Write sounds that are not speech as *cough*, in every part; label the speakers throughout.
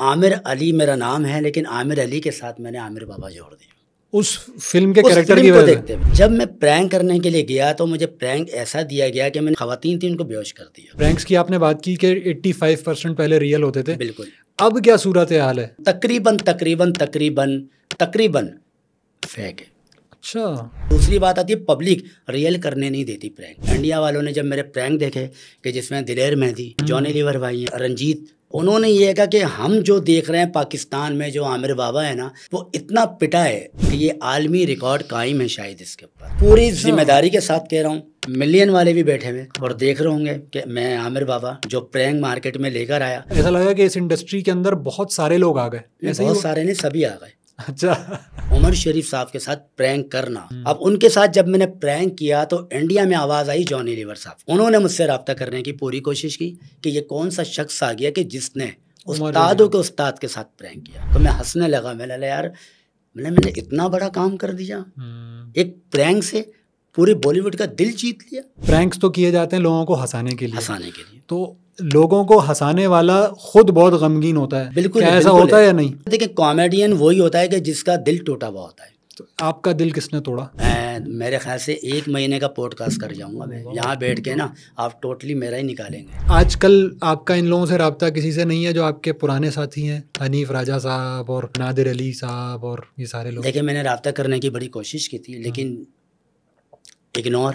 Speaker 1: आमिर अली मेरा नाम है लेकिन आमिर अली के साथ मैंने आमिर बाबा जोड़ दिया
Speaker 2: उस फिल्म के कैरेक्टर की वजह देखते हैं
Speaker 1: जब मैं प्रैंक करने के लिए गया तो मुझे प्रैंक ऐसा दिया गया कि मैंने खातन
Speaker 2: थी उनको बेहोश कर दिया प्रैंक्स की आपने बात की कि 85 परसेंट पहले रियल होते थे बिल्कुल अब क्या सूरत हाल है तकरीबन तकरीबन तकरीबन तकरीबन
Speaker 1: फेंक है अच्छा दूसरी बात आती है पब्लिक रियल करने नहीं देती प्रैंक इंडिया वालों ने जब मेरे प्रैंक देखे कि जिसमें दिलेर मेहंदी जॉनी लिवर भाई रंजीत उन्होंने ये कहा कि हम जो देख रहे हैं पाकिस्तान में जो आमिर बाबा है ना वो इतना पिटा है कि ये आलमी रिकॉर्ड कायम है शायद इसके ऊपर पूरी अच्छा। जिम्मेदारी के साथ कह रहा हूँ मिलियन वाले भी बैठे हुए और देख रहे होंगे कि मैं आमिर बाबा जो प्रैंग मार्केट में लेकर आया
Speaker 2: ऐसा लगा कि इस इंडस्ट्री के अंदर बहुत सारे लोग आ गए बहुत सारे नहीं सभी आ गए अच्छा उमर शरीफ साहब के साथ
Speaker 1: प्रैंक करना हम्म। अब उनके साथ जब मैंने प्रैंक किया तो इंडिया में आवाज़ आई जॉनी लिवर साहब उन्होंने मुझसे रब्ता करने की पूरी कोशिश की कि ये कौन सा शख्स आ गया कि जिसने उस्तादों के उस्ताद के साथ प्रैंक किया तो मैं हंसने लगा मैं मैंने यार मैंने मैंने इतना बड़ा काम कर दिया
Speaker 2: हम्म। एक प्रैंक से पूरे बॉलीवुड का दिल जीत लिया प्रैंक्स तो किए जाते हैं लोगों को हंसाने के लिए हंसाने के लिए तो लोगों को हंसाने वाला खुद बहुत गमगीन होता है बिल्कुल क्या ऐसा होता है या नहीं
Speaker 1: देखिए कॉमेडियन वही होता है कि जिसका दिल टूटा हुआ होता है तो आपका
Speaker 2: दिल किसने तोड़ा
Speaker 1: मैं मेरे ख्याल से एक महीने का पॉडकास्ट कर जाऊंगा मैं यहाँ बैठ के ना आप टोटली मेरा ही निकालेंगे
Speaker 2: आजकल आपका इन लोगों से रबता किसी से नहीं है जो आपके पुराने साथी हैं हनीफ राजा साहब और नादिर अली साहब और ये सारे लोग देखिए मैंने रबता करने की बड़ी
Speaker 1: कोशिश की थी लेकिन इग्नोर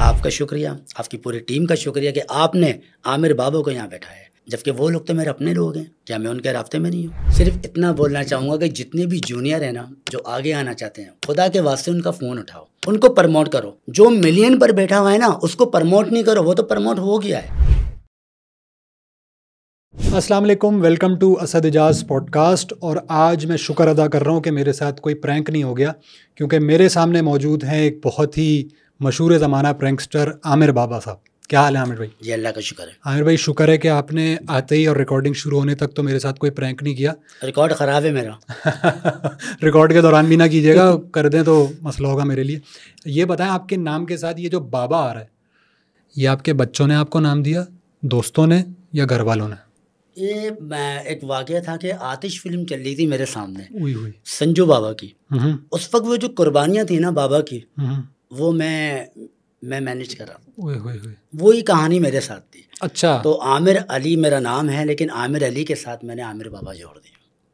Speaker 1: आपका शुक्रिया आपकी पूरी टीम का शुक्रिया कि आपने आमिर बाबू को यहाँ बैठा है जबकि वो लोग तो मेरे अपने लोग हैं क्या मैं उनके रास्ते में नहीं हूँ सिर्फ इतना बोलना चाहूँगा कि जितने भी जूनियर हैं ना जो आगे आना चाहते हैं खुदा के वास्ते उनका फ़ोन उठाओ उनको प्रमोट करो जो मिलियन पर बैठा हुआ है ना उसको प्रमोट नहीं करो वो तो
Speaker 2: प्रमोट हो गया है Aslam welcome to Asad Ejaz podcast और आज मैं शुक्र अदा कर रहा हूँ कि मेरे साथ कोई प्रैंक नहीं हो गया क्योंकि मेरे सामने मौजूद हैं एक बहुत ही मशहूर ज़माना प्रैंकस्टर आमिर बाबा साहब क्या हाल है आमिर भाई जी अल्लाह का शुक्र है आमिर भाई शुक्र है कि आपने आते ही और रिकॉर्डिंग शुरू होने तक तो मेरे साथ कोई प्रैंक नहीं किया रिकॉर्ड ख़राब है मेरा रिकॉर्ड *laughs* के दौरान भी ना कीजिएगा *laughs* कर दें तो मसला होगा मेरे लिए ये बताएं आपके नाम के साथ ये जो बाबा आ रहा है ये आपके बच्चों ने आपको नाम दिया दोस्तों ने या घर वालों ने ये एक वाक़
Speaker 1: था कि आतिश फिल्म चल रही थी मेरे सामने हुई हुई संजू बाबा की हम्म। उस वक्त वो जो कुर्बानियाँ थी ना बाबा की हम्म। वो मैं मैं मैनेज कर रहा
Speaker 2: हूँ
Speaker 1: वही कहानी मेरे साथ थी अच्छा तो आमिर अली मेरा नाम है लेकिन आमिर अली के साथ मैंने आमिर बाबा
Speaker 2: जोड़ दिया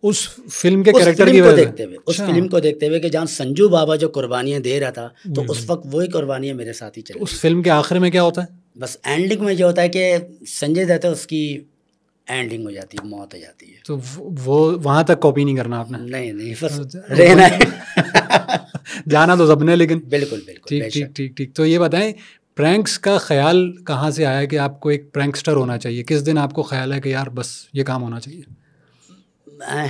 Speaker 2: उस फिल्म के कैरेक्टर की को देखते हुए उस फिल्म अच्छा।
Speaker 1: को देखते हुए कि जहाँ संजू बाबा जो कुर्बानियाँ दे रहा था तो हम्म, उस हम्म। वक्त वही कुर्बानियाँ मेरे साथ ही चली
Speaker 2: उस फिल्म के आखिर में क्या होता है बस
Speaker 1: एंडिंग में जो होता है कि संजय दत्त उसकी एंडिंग हो जाती है मौत हो जाती
Speaker 2: है तो वो वहाँ तक कॉपी नहीं करना आपने नहीं नहीं बस अच्छा। रहना है *laughs* जाना तो सबने लेकिन बिल्कुल बिल्कुल ठीक ठीक ठीक ठीक तो ये बताएं प्रैंक्स का ख्याल कहाँ से आया कि आपको एक प्रैंकस्टर होना चाहिए किस दिन आपको ख्याल है कि यार बस ये काम होना चाहिए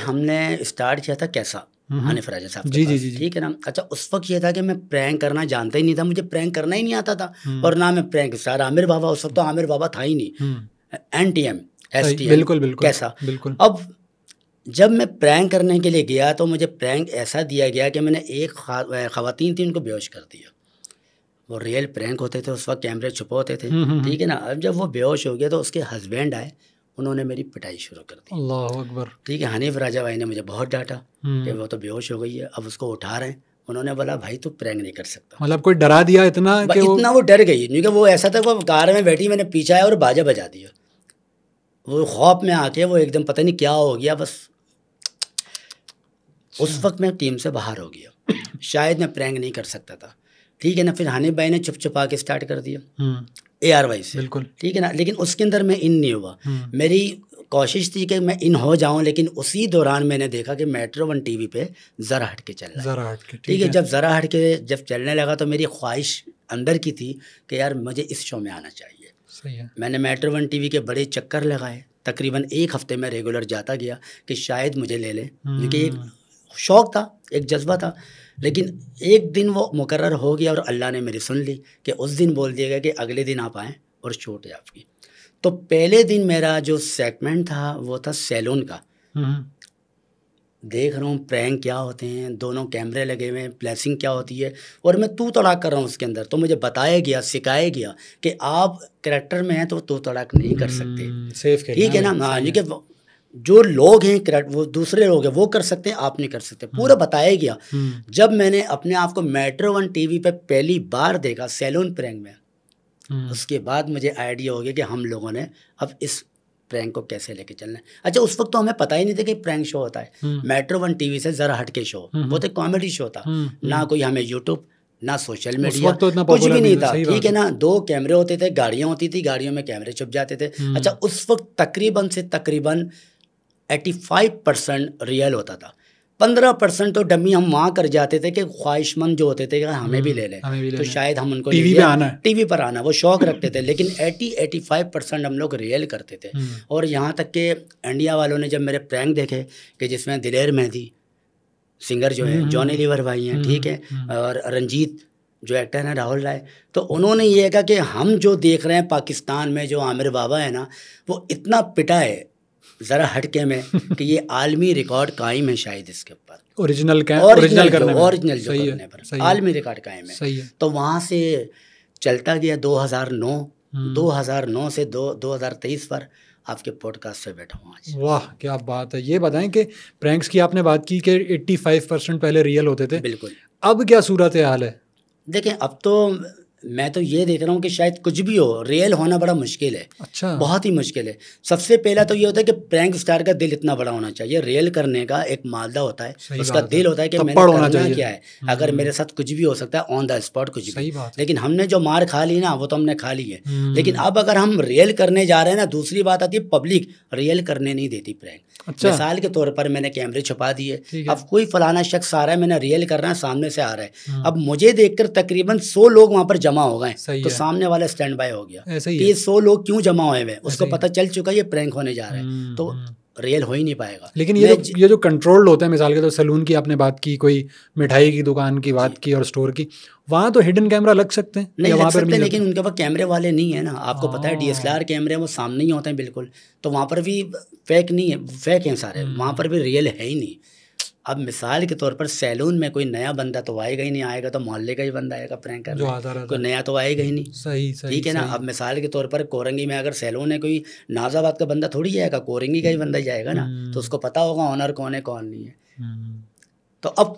Speaker 1: हमने स्टार्ट किया था कैसा हनीफ राजा साहब जी, जी जी जी ठीक है ना अच्छा उस वक्त ये था कि मैं प्रैंक करना जानता ही नहीं था मुझे प्रैंक करना ही नहीं आता था हम्म। और ना मैं प्रैंक स्टार आमिर बाबा उस वक्त तो आमिर बाबा था ही नहीं हम्म। N T M S T बिल्कुल बिल्कुल कैसा बिल्कुल अब जब मैं प्रैंक करने के लिए गया तो मुझे प्रैंक ऐसा दिया गया कि मैंने एक खातन थी उनको बेहोश कर दिया वो रियल प्रैंक होते थे उस वक्त कैमरे छुपे होते थे हम्म, हम्म, ठीक है हम्म। ना अब जब वो बेहोश हो गया तो उसके हस्बैंड आए उन्होंने मेरी पिटाई शुरू कर
Speaker 2: दी अल्लाह अकबर
Speaker 1: ठीक है हनीफ राजा भाई ने मुझे बहुत डांटा कि वो तो बेहोश हो गई है अब उसको उठा रहे हैं उन्होंने बोला भाई तू प्रैंक नहीं कर सकता
Speaker 2: मतलब कोई डरा दिया इतना कि इतना वो
Speaker 1: डर गई क्योंकि वो ऐसा था वो कार में बैठी मैंने पीछा है और बाजा बजा दिया वो खौफ में आके वो एकदम पता नहीं क्या हो गया बस उस अच्छा। वक्त मैं टीम से बाहर हो गया शायद मैं प्रैंग नहीं कर सकता था ठीक है ना फिर हनी भाई ने चुप छुपा के स्टार्ट कर दिया ए आर वाई से बिल्कुल ठीक है ना लेकिन उसके अंदर मैं इन नहीं हुआ हम्म। मेरी कोशिश थी कि मैं इन हो जाऊं लेकिन उसी दौरान मैंने देखा कि मेट्रो वन टीवी पे ज़रा हट के चल
Speaker 2: रहा ज़रा हट के ठीक है जब
Speaker 1: ज़रा हट के जब चलने लगा तो मेरी ख्वाहिश अंदर की थी कि यार मुझे इस शो में आना चाहिए सही है मैंने मेट्रो वन टीवी के बड़े चक्कर लगाए तकरीबन एक हफ्ते में रेगुलर जाता गया कि शायद मुझे ले लें क्योंकि एक हम्म। शौक़ था एक जज्बा था लेकिन एक दिन वो मुकर हो गया और अल्लाह ने मेरी सुन ली कि उस दिन बोल दिया गया कि अगले दिन आप आएँ और शूट है आपकी तो पहले दिन मेरा जो सेगमेंट था वो था सैलून का हम्म। देख रहा हूँ प्रैंक क्या होते हैं दोनों कैमरे लगे हुए हैं प्लेसिंग क्या होती है और मैं तू तड़ाक कर रहा हूँ उसके अंदर तो मुझे बताया गया सिखाया गया कि आप करेक्टर में हैं तो तू तड़ाक नहीं कर सकते सेफ हम्म, ठीक है ना हाँ क्योंकि जो लोग हैं करेक्ट वो दूसरे लोग हैं वो कर सकते हैं आप नहीं कर सकते हम्म। पूरा बताया गया हम्म। जब मैंने अपने आप को मेट्रो वन टी वी पहली बार देखा सैलून प्रैंक
Speaker 2: में उसके
Speaker 1: बाद मुझे आइडिया हो गया कि हम लोगों ने अब इस प्रैंक को कैसे लेके चलना है अच्छा उस वक्त तो हमें पता ही नहीं था कि प्रैंक शो होता है मेट्रो वन टीवी से जरा हटके शो वो तो कॉमेडी शो था हम्म, ना हम्म। कोई हमें यूट्यूब ना सोशल मीडिया तो कुछ भी नहीं था ठीक है ना दो कैमरे होते थे गाड़ियाँ होती थी गाड़ियों में कैमरे छुप जाते थे हम्म। अच्छा उस वक्त तकरीबन से तकरीबन एटी फाइव परसेंट रियल होता था पंद्रह परसेंट तो डमी हम वहाँ कर जाते थे कि ख्वाहिशमंद जो होते थे कि हमें भी हम्म, ले लें तो ले तो शायद हम उनको टीवी पे आना टीवी पर आना वो शौक रखते थे लेकिन एटी एटी फाइव परसेंट हम लोग रियल करते थे हम्म। और यहाँ तक के इंडिया वालों ने जब मेरे प्रैंक देखे कि जिसमें दिलेर मेहदी सिंगर जो है हम्म, जॉनी लीवर भाई हैं ठीक है और रंजीत जो एक्टर हैं राहुल राय तो उन्होंने ये कहा कि हम जो देख रहे हैं पाकिस्तान में जो आमिर बाबा है ना वो इतना पिटा है જરા हटके મે કે યે આલમી રેકોર્ડ કાયમ હે શાયદ ઇસકે પર
Speaker 2: ઓરિજિનલ કે ઓરિજિનલ કરને મે ઓરિજિનલ જો આપને પર આલમી
Speaker 1: રેકોર્ડ કાયમ હે તો વહા સે ચલતા ગયા 2009 2009 સે 2 2023 પર આપકે પોડકાસ્ટ સે બેઠા હું
Speaker 2: આજ વાહ ક્યા બાત હે યે બતાયે કે પ્રૅન્ક્સ કે આપને વાત કી કે 85% પહેલે રીઅલ હોતે થે બિલકુલ અબ ક્યા સુરત હાલ હે દેખે અબ તો मैं तो ये देख रहा हूँ कि शायद कुछ भी हो रियल होना
Speaker 1: बड़ा मुश्किल है अच्छा बहुत ही मुश्किल है सबसे पहला तो ये होता है कि प्रैंक स्टार का दिल इतना बड़ा होना चाहिए रियल करने का एक मादा होता है उसका दिल होता है कि मैंने करना चाहिए। क्या है हम्म, अगर हम्म। मेरे साथ कुछ भी हो सकता है ऑन द स्पॉट कुछ भी लेकिन हमने जो मार खा ली ना वो तो हमने खा ली है हम्म। लेकिन अब अगर हम रियल करने जा रहे हैं ना दूसरी बात आती है पब्लिक रियल करने नहीं देती प्रैंक अच्छा। मिसाल के तौर पर मैंने कैमरे छुपा दिए अब कोई फलाना शख्स आ रहा है मैंने रियल करना सामने से आ रहा है अब मुझे देखकर तकरीबन सौ लोग वहां पर जमा हो गए तो सामने वाला स्टैंड बाय हो
Speaker 2: गया तो ये
Speaker 1: सौ लोग क्यों जमा हुए हैं उसको पता चल चुका है ये प्रैंक होने जा रहा है हम्म, तो रियल हम्म। हो ही नहीं पाएगा लेकिन ये जो
Speaker 2: ये जो कंट्रोल्ड होता है मिसाल के तौर तो सलून की आपने बात की कोई मिठाई की दुकान की बात की और स्टोर की वहाँ तो हिडन कैमरा लग सकते हैं नहीं लग सकते नहीं लेकिन
Speaker 1: उनके पास कैमरे वाले नहीं है ना आपको पता है डीएसएलआर हाँ। कैमरे वो सामने ही होते हैं बिल्कुल तो वहाँ पर भी फेक नहीं है फेक हैं सारे हम्म। वहाँ पर भी रियल है ही नहीं अब मिसाल के तौर पर सैलून में कोई नया बंदा तो आएगा ही नहीं आएगा तो मोहल्ले का ही बंदा आएगा प्रैंक करने कोई नया तो आएगा ही नहीं
Speaker 2: सही सही ठीक है ना अब
Speaker 1: मिसाल के तौर पर कोरंगी में अगर सैलून है कोई नाजाबाद का बंदा थोड़ी जाएगा कोरंगी का ही बंदा जाएगा ना तो हम्म। उसको पता होगा ऑनर कौन है कौन नहीं है हम्म। तो अब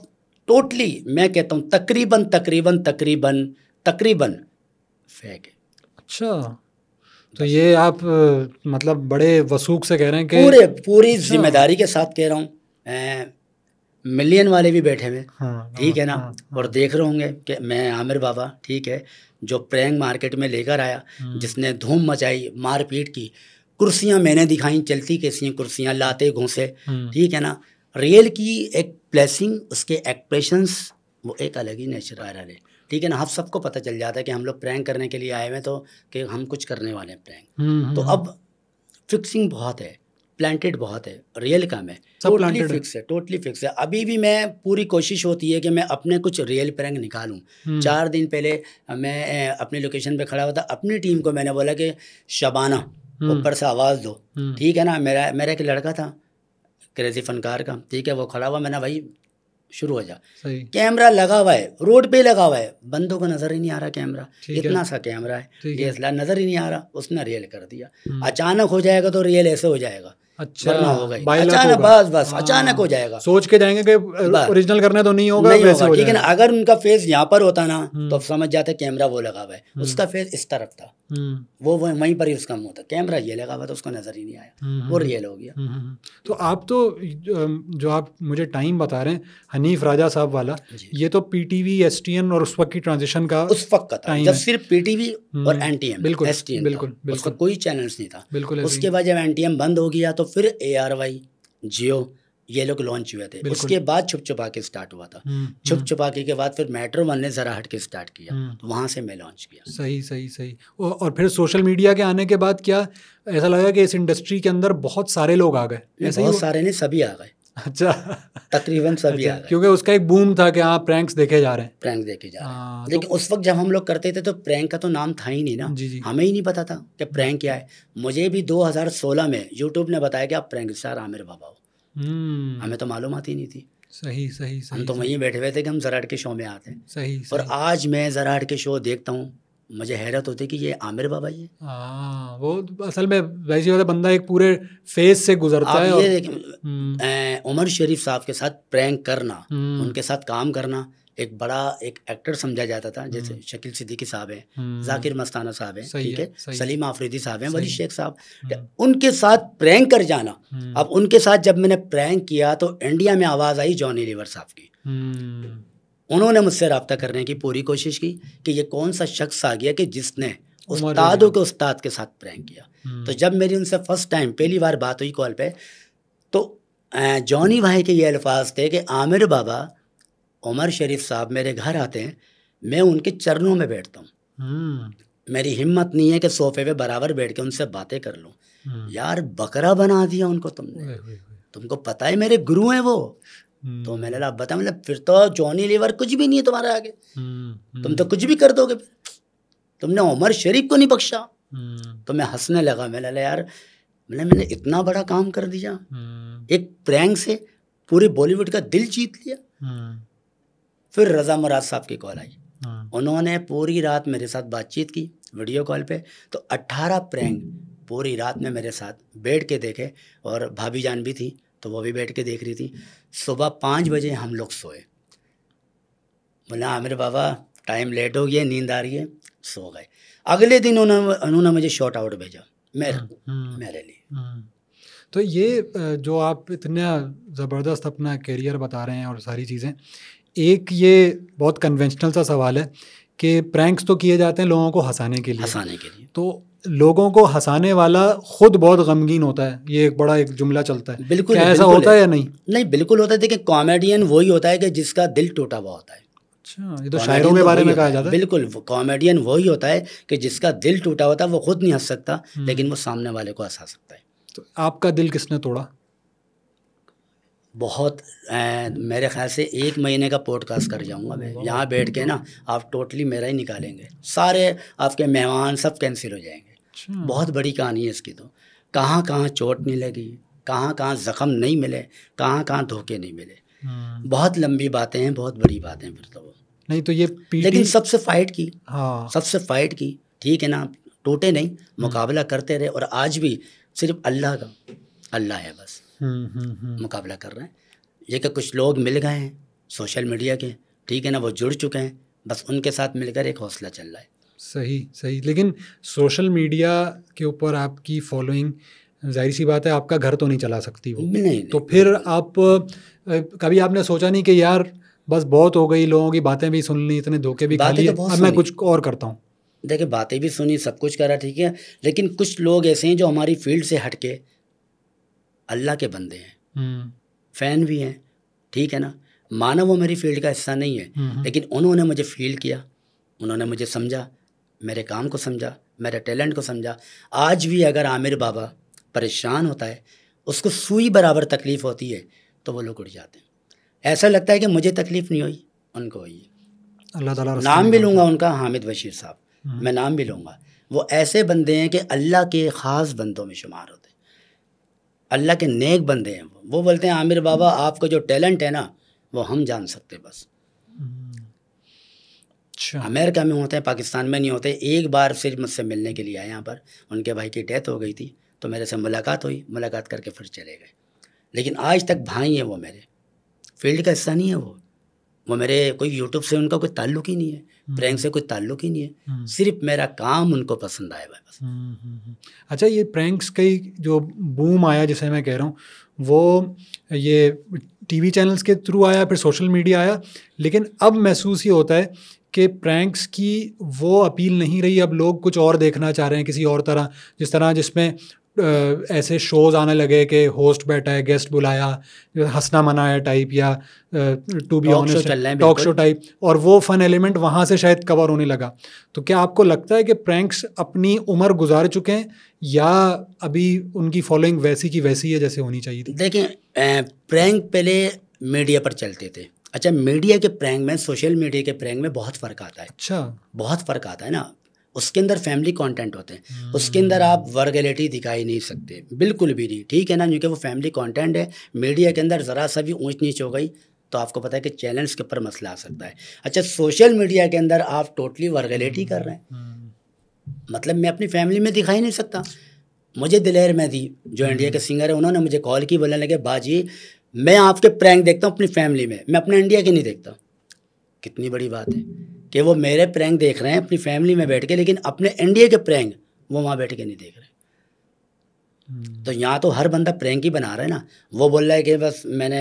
Speaker 1: टोटली मैं कहता हूँ तकरीबन
Speaker 2: तकरीबन तकरीबन तकरीबन फेंक अच्छा तो ये आप मतलब बड़े वसूख से कह रहे हैं कि पूरे पूरी अच्छा। जिम्मेदारी के साथ
Speaker 1: कह रहा हूँ मिलियन वाले भी बैठे हुए हाँ, ठीक है ना हाँ, हाँ। और देख रहे होंगे कि मैं आमिर बाबा ठीक है जो प्रैंग मार्केट में लेकर आया हम्म। जिसने धूम मचाई मारपीट की कुर्सियां मैंने दिखाई चलती कैसी कुर्सियां लाते घूसे हम्म। ठीक है ना रियल की एक प्लेसिंग उसके एक्सप्रेशंस वो एक अलग ही रहा है ठीक है ना हम सबको पता चल जाता है कि हम लोग प्रैंक करने के लिए आए हुए तो कि हम कुछ करने वाले हैं प्रैंक हम्म, तो अब फिक्सिंग बहुत है प्लांटेड बहुत है रियल काम है टोटली फिक्स है टोटली फिक्स है अभी भी मैं पूरी कोशिश होती है कि मैं अपने कुछ रियल प्रैंक निकालूं हम्म। चार दिन पहले मैं अपने लोकेशन पे खड़ा हुआ था अपनी टीम को मैंने बोला कि शबाना हम्म। ऊपर से आवाज़ दो हम्म। ठीक है ना मेरा मेरा एक लड़का था क्रेजी फनकार का ठीक है वो खड़ा हुआ मैंने भाई शुरू हो जा कैमरा लगा हुआ है रोड पे लगा हुआ है बंदों को नज़र ही नहीं आ रहा कैमरा इतना सा कैमरा है डी नज़र ही नहीं आ रहा उसने रियल कर दिया अचानक हो जाएगा तो रियल ऐसे हो जाएगा
Speaker 2: अच्छा अचानक बस बस हाँ। अचानक हो जाएगा सोच के जाएंगे कि ओरिजिनल करने तो नहीं होगा नहीं होगा ठीक है ना अगर उनका फेस
Speaker 1: यहाँ पर होता ना हम्म। तो समझ जाते कैमरा वो लगा हुआ है हम्म। उसका फेस इस तरफ था हम्म। वो वहीं पर ही उसका मुंह था कैमरा ये लगा हुआ था उसको नजर ही नहीं
Speaker 2: आया वो रियल हो गया तो आप तो जो आप मुझे टाइम बता रहे हैं हनीफ राजा साहब वाला ये तो पीटीवी एसटीएन और उस वक्त की ट्रांजिशन का उस वक्त का था जब सिर्फ पीटीवी और एनटीएम बिल्कुल एसटीएन बिल्कुल
Speaker 1: उसका कोई चैनल नहीं था बिल्कुल उसके बाद जब एनटीएम बंद हो गया तो तो फिर ए आर वाई जियो ये लोग लॉन्च हुए थे उसके बाद छुप छुपा के स्टार्ट हुआ था हम्म, हम्म। छुप छुपा के, के बाद फिर मेट्रो
Speaker 2: वन ने ज़रा हट के स्टार्ट किया हम्म। तो वहाँ से मैं लॉन्च किया सही सही सही और फिर सोशल मीडिया के आने के बाद क्या ऐसा लगा कि इस इंडस्ट्री के अंदर बहुत सारे लोग आ गए बहुत सारे ने सभी आ गए अच्छा *laughs* तकरीबन सभी अच्छा, आ क्योंकि उसका एक बूम था कि हाँ प्रैंक्स देखे जा रहे हैं प्रैंक
Speaker 1: देखे जा रहे हैं हाँ, लेकिन तो, उस वक्त जब हम लोग करते थे तो प्रैंक का तो नाम था ही नहीं ना जी जी हमें ही नहीं पता था कि प्रैंक क्या है मुझे भी 2016 में यूट्यूब ने बताया कि आप प्रैंक स्टार आमिर बाबा हो
Speaker 2: हम्म। हमें
Speaker 1: तो मालूम आती नहीं थी
Speaker 2: सही सही सही हम तो
Speaker 1: वहीं बैठे हुए थे कि हम जराट के शो में आते हैं सही और आज मैं जराट के शो देखता हूँ मुझे हैरत होती कि ये आमिर बाबा ये
Speaker 2: हाँ, वो असल में वैसी वाला बंदा एक पूरे फेस से गुजरता है ये और... हम्म।
Speaker 1: उमर शरीफ साहब के साथ प्रैंक करना हम्म। उनके साथ काम करना एक बड़ा एक एक्टर समझा जाता था जैसे हम्म। शकील सिद्दीकी साहब हैं जाकिर मस्ताना साहब हैं ठीक है, है सलीम आफरीदी साहब हैं वली शेख साहब तो उनके साथ प्रैंक कर जाना अब उनके साथ जब मैंने प्रैंक किया तो इंडिया में आवाज़ आई जॉनी रिवर साहब की उन्होंने मुझसे रबता करने की पूरी कोशिश की कि ये कौन सा शख्स आ गया कि जिसने उस्तादों के उस्ताद के साथ प्रैंक किया हम्म। तो जब मेरी उनसे फर्स्ट टाइम पहली बार बात हुई कॉल पे तो जॉनी भाई के ये अल्फाज थे कि आमिर बाबा उमर शरीफ साहब मेरे घर आते हैं मैं उनके चरणों में बैठता हूँ हम्म। मेरी हिम्मत नहीं है कि सोफे पे बराबर बैठ के उनसे बातें कर लूँ हम्म। यार बकरा बना दिया उनको तुमने तुमको पता है मेरे गुरु हैं वो हम्म। तो मैंने लाभ बता मतलब फिर तो जॉनी लेवर कुछ भी नहीं है तुम्हारे आगे हम्म, तुम तो हम्म। कुछ भी कर दोगे फिर तुमने उमर शरीफ को नहीं बख्शा तो मैं हंसने लगा मैं लाला यार मैंने मैंने इतना बड़ा काम कर दिया एक प्रैंक से पूरे बॉलीवुड का दिल जीत लिया फिर रजा मुराद साहब की कॉल आई हाँ। उन्होंने पूरी रात मेरे साथ बातचीत की वीडियो कॉल पे तो 18 प्रैंक पूरी रात में मेरे साथ बैठ के देखे और भाभी जान भी थी तो वो भी बैठ के देख रही थी सुबह पाँच बजे हम लोग सोए बोला आमिर हाँ बाबा टाइम लेट हो गया नींद आ रही है सो गए अगले दिन उन्होंने उन्होंने मुझे शॉर्ट आउट भेजा मेरे
Speaker 2: मेरे लिए तो ये जो आप इतना ज़बरदस्त अपना करियर बता रहे हैं और सारी चीज़ें एक ये बहुत कन्वेंशनल सा सवाल है कि प्रैंक्स तो किए जाते हैं लोगों को हंसाने के लिए हंसाने के लिए तो लोगों को हंसाने वाला खुद बहुत गमगीन होता है ये एक बड़ा एक जुमला चलता है बिल्कुल क्या ऐसा होता है या नहीं
Speaker 1: नहीं बिल्कुल होता है देखिए कॉमेडियन वही होता है कि जिसका दिल टूटा हुआ होता है
Speaker 2: अच्छा ये तो शायरों के तो बारे में कहा जाता है बिल्कुल
Speaker 1: कॉमेडियन वही होता है कि जिसका दिल टूटा होता है वो खुद नहीं हंस सकता हम्म। लेकिन वो सामने वाले को हंसा सकता है
Speaker 2: तो आपका दिल किसने तोड़ा
Speaker 1: बहुत ए, मेरे ख्याल से एक महीने का पॉडकास्ट कर जाऊंगा मैं यहाँ बैठ के ना आप टोटली मेरा ही निकालेंगे सारे आपके मेहमान सब कैंसिल हो जाएंगे अच्छा। बहुत बड़ी कहानी है इसकी तो कहाँ कहाँ चोट नहीं लगी कहाँ कहाँ जख्म नहीं मिले कहाँ कहाँ धोखे नहीं मिले हम्म। बहुत लंबी बातें हैं बहुत बड़ी बातें फिर तो वो नहीं तो ये लेकिन सबसे फाइट की हाँ सबसे फाइट की ठीक है ना टूटे नहीं हम्म। मुकाबला करते रहे और आज भी सिर्फ अल्लाह का अल्लाह है बस हम्म, मुकाबला कर रहे हैं ये कि कुछ लोग मिल गए हैं सोशल मीडिया के ठीक है ना वो जुड़ चुके हैं बस उनके साथ मिलकर एक हौसला चल रहा है
Speaker 2: सही सही लेकिन सोशल मीडिया के ऊपर आपकी फॉलोइंग जाहिर सी बात है आपका घर तो नहीं चला सकती वो नहीं तो फिर आप कभी आपने सोचा नहीं कि यार बस बहुत हो गई लोगों की बातें भी सुन ली इतने धोखे भी खा लिए तो अब मैं कुछ और करता हूँ
Speaker 1: देखिए बातें भी सुनी सब कुछ करा ठीक है लेकिन कुछ लोग ऐसे हैं जो हमारी फील्ड से हटके अल्लाह के बंदे हैं हम्म। फ़ैन भी हैं ठीक है ना माना वो मेरी फील्ड का हिस्सा नहीं है हम्म, हम्म। लेकिन उन्होंने मुझे फील किया उन्होंने मुझे समझा मेरे काम को समझा मेरे टैलेंट को समझा आज भी अगर आमिर बाबा परेशान होता है उसको सुई बराबर तकलीफ़ होती है तो वो लोग उठ जाते हैं ऐसा लगता है कि मुझे तकलीफ़ नहीं हुई उनको हुई अल्लाह ताला नाम भी लूँगा उनका हामिद बशीर साहब हम्म। मैं नाम भी लूँगा वो ऐसे बंदे हैं कि अल्लाह के ख़ास बंदों में शुमार होते हैं अल्लाह के नेक बंदे हैं वो बोलते हैं आमिर बाबा आपका जो टैलेंट है ना वो हम जान सकते बस हम्म। अच्छा अमेरिका में होते हैं पाकिस्तान में नहीं होते एक बार फिर मुझसे मिलने के लिए आए यहाँ पर उनके भाई की डेथ हो गई थी तो मेरे से मुलाकात हुई मुलाकात करके फिर चले गए लेकिन आज तक भाई हैं वो मेरे फील्ड का हिस्सा नहीं है वो वो मेरे कोई यूट्यूब से उनका कोई ताल्लुक ही नहीं है हम्म। प्रैंक से कोई ताल्लुक ही नहीं है हम्म। सिर्फ मेरा काम उनको पसंद आया बस
Speaker 2: हम्म, अच्छा ये प्रैंक्स का जो बूम आया जैसे मैं कह रहा हूँ वो ये टीवी चैनल्स के थ्रू आया फिर सोशल मीडिया आया लेकिन अब महसूस ही होता है कि प्रैंक्स की वो अपील नहीं रही अब लोग कुछ और देखना चाह रहे हैं किसी और तरह जिस तरह जिसमें ऐसे शोज़ आने लगे कि होस्ट बैठा है गेस्ट बुलाया हंसना मनाया टाइप या to be honest talk show type और वो फन एलिमेंट वहाँ से शायद कवर होने लगा तो क्या आपको लगता है कि प्रैंक्स अपनी उम्र गुजार चुके हैं या अभी उनकी फॉलोइंग वैसी की वैसी है जैसे होनी चाहिए थी देखिए
Speaker 1: प्रैंक पहले मीडिया पर चलते थे अच्छा मीडिया के प्रैंग में सोशल मीडिया के प्रैंग में बहुत फ़र्क आता है अच्छा बहुत फ़र्क आता है ना उसके अंदर फैमिली कंटेंट होते हैं हम्म। उसके अंदर आप वर्गलिटी दिखा ही नहीं सकते बिल्कुल भी नहीं ठीक है ना क्योंकि वो फैमिली कंटेंट है मीडिया के अंदर ज़रा सा भी ऊंच नीच हो गई तो आपको पता है कि चैलेंज के ऊपर मसला आ सकता है अच्छा सोशल मीडिया के अंदर आप टोटली वर्गलिटी कर रहे हैं हम्म। मतलब मैं अपनी फैमिली में दिखा ही नहीं सकता मुझे दिलेर में दी जो हम्म। इंडिया के सिंगर है उन्होंने मुझे कॉल की बोलने लगे बाजी मैं आपके प्रैंक देखता हूँ अपनी फैमिली में मैं अपने इंडिया के नहीं देखता कितनी बड़ी बात है कि वो मेरे प्रैंक देख रहे हैं अपनी फैमिली में बैठ के लेकिन अपने इंडिया के प्रैंक वो वहाँ बैठ के नहीं देख रहे हम्म। तो यहाँ तो हर बंदा प्रैंक ही बना रहा है ना वो बोल रहा है कि बस मैंने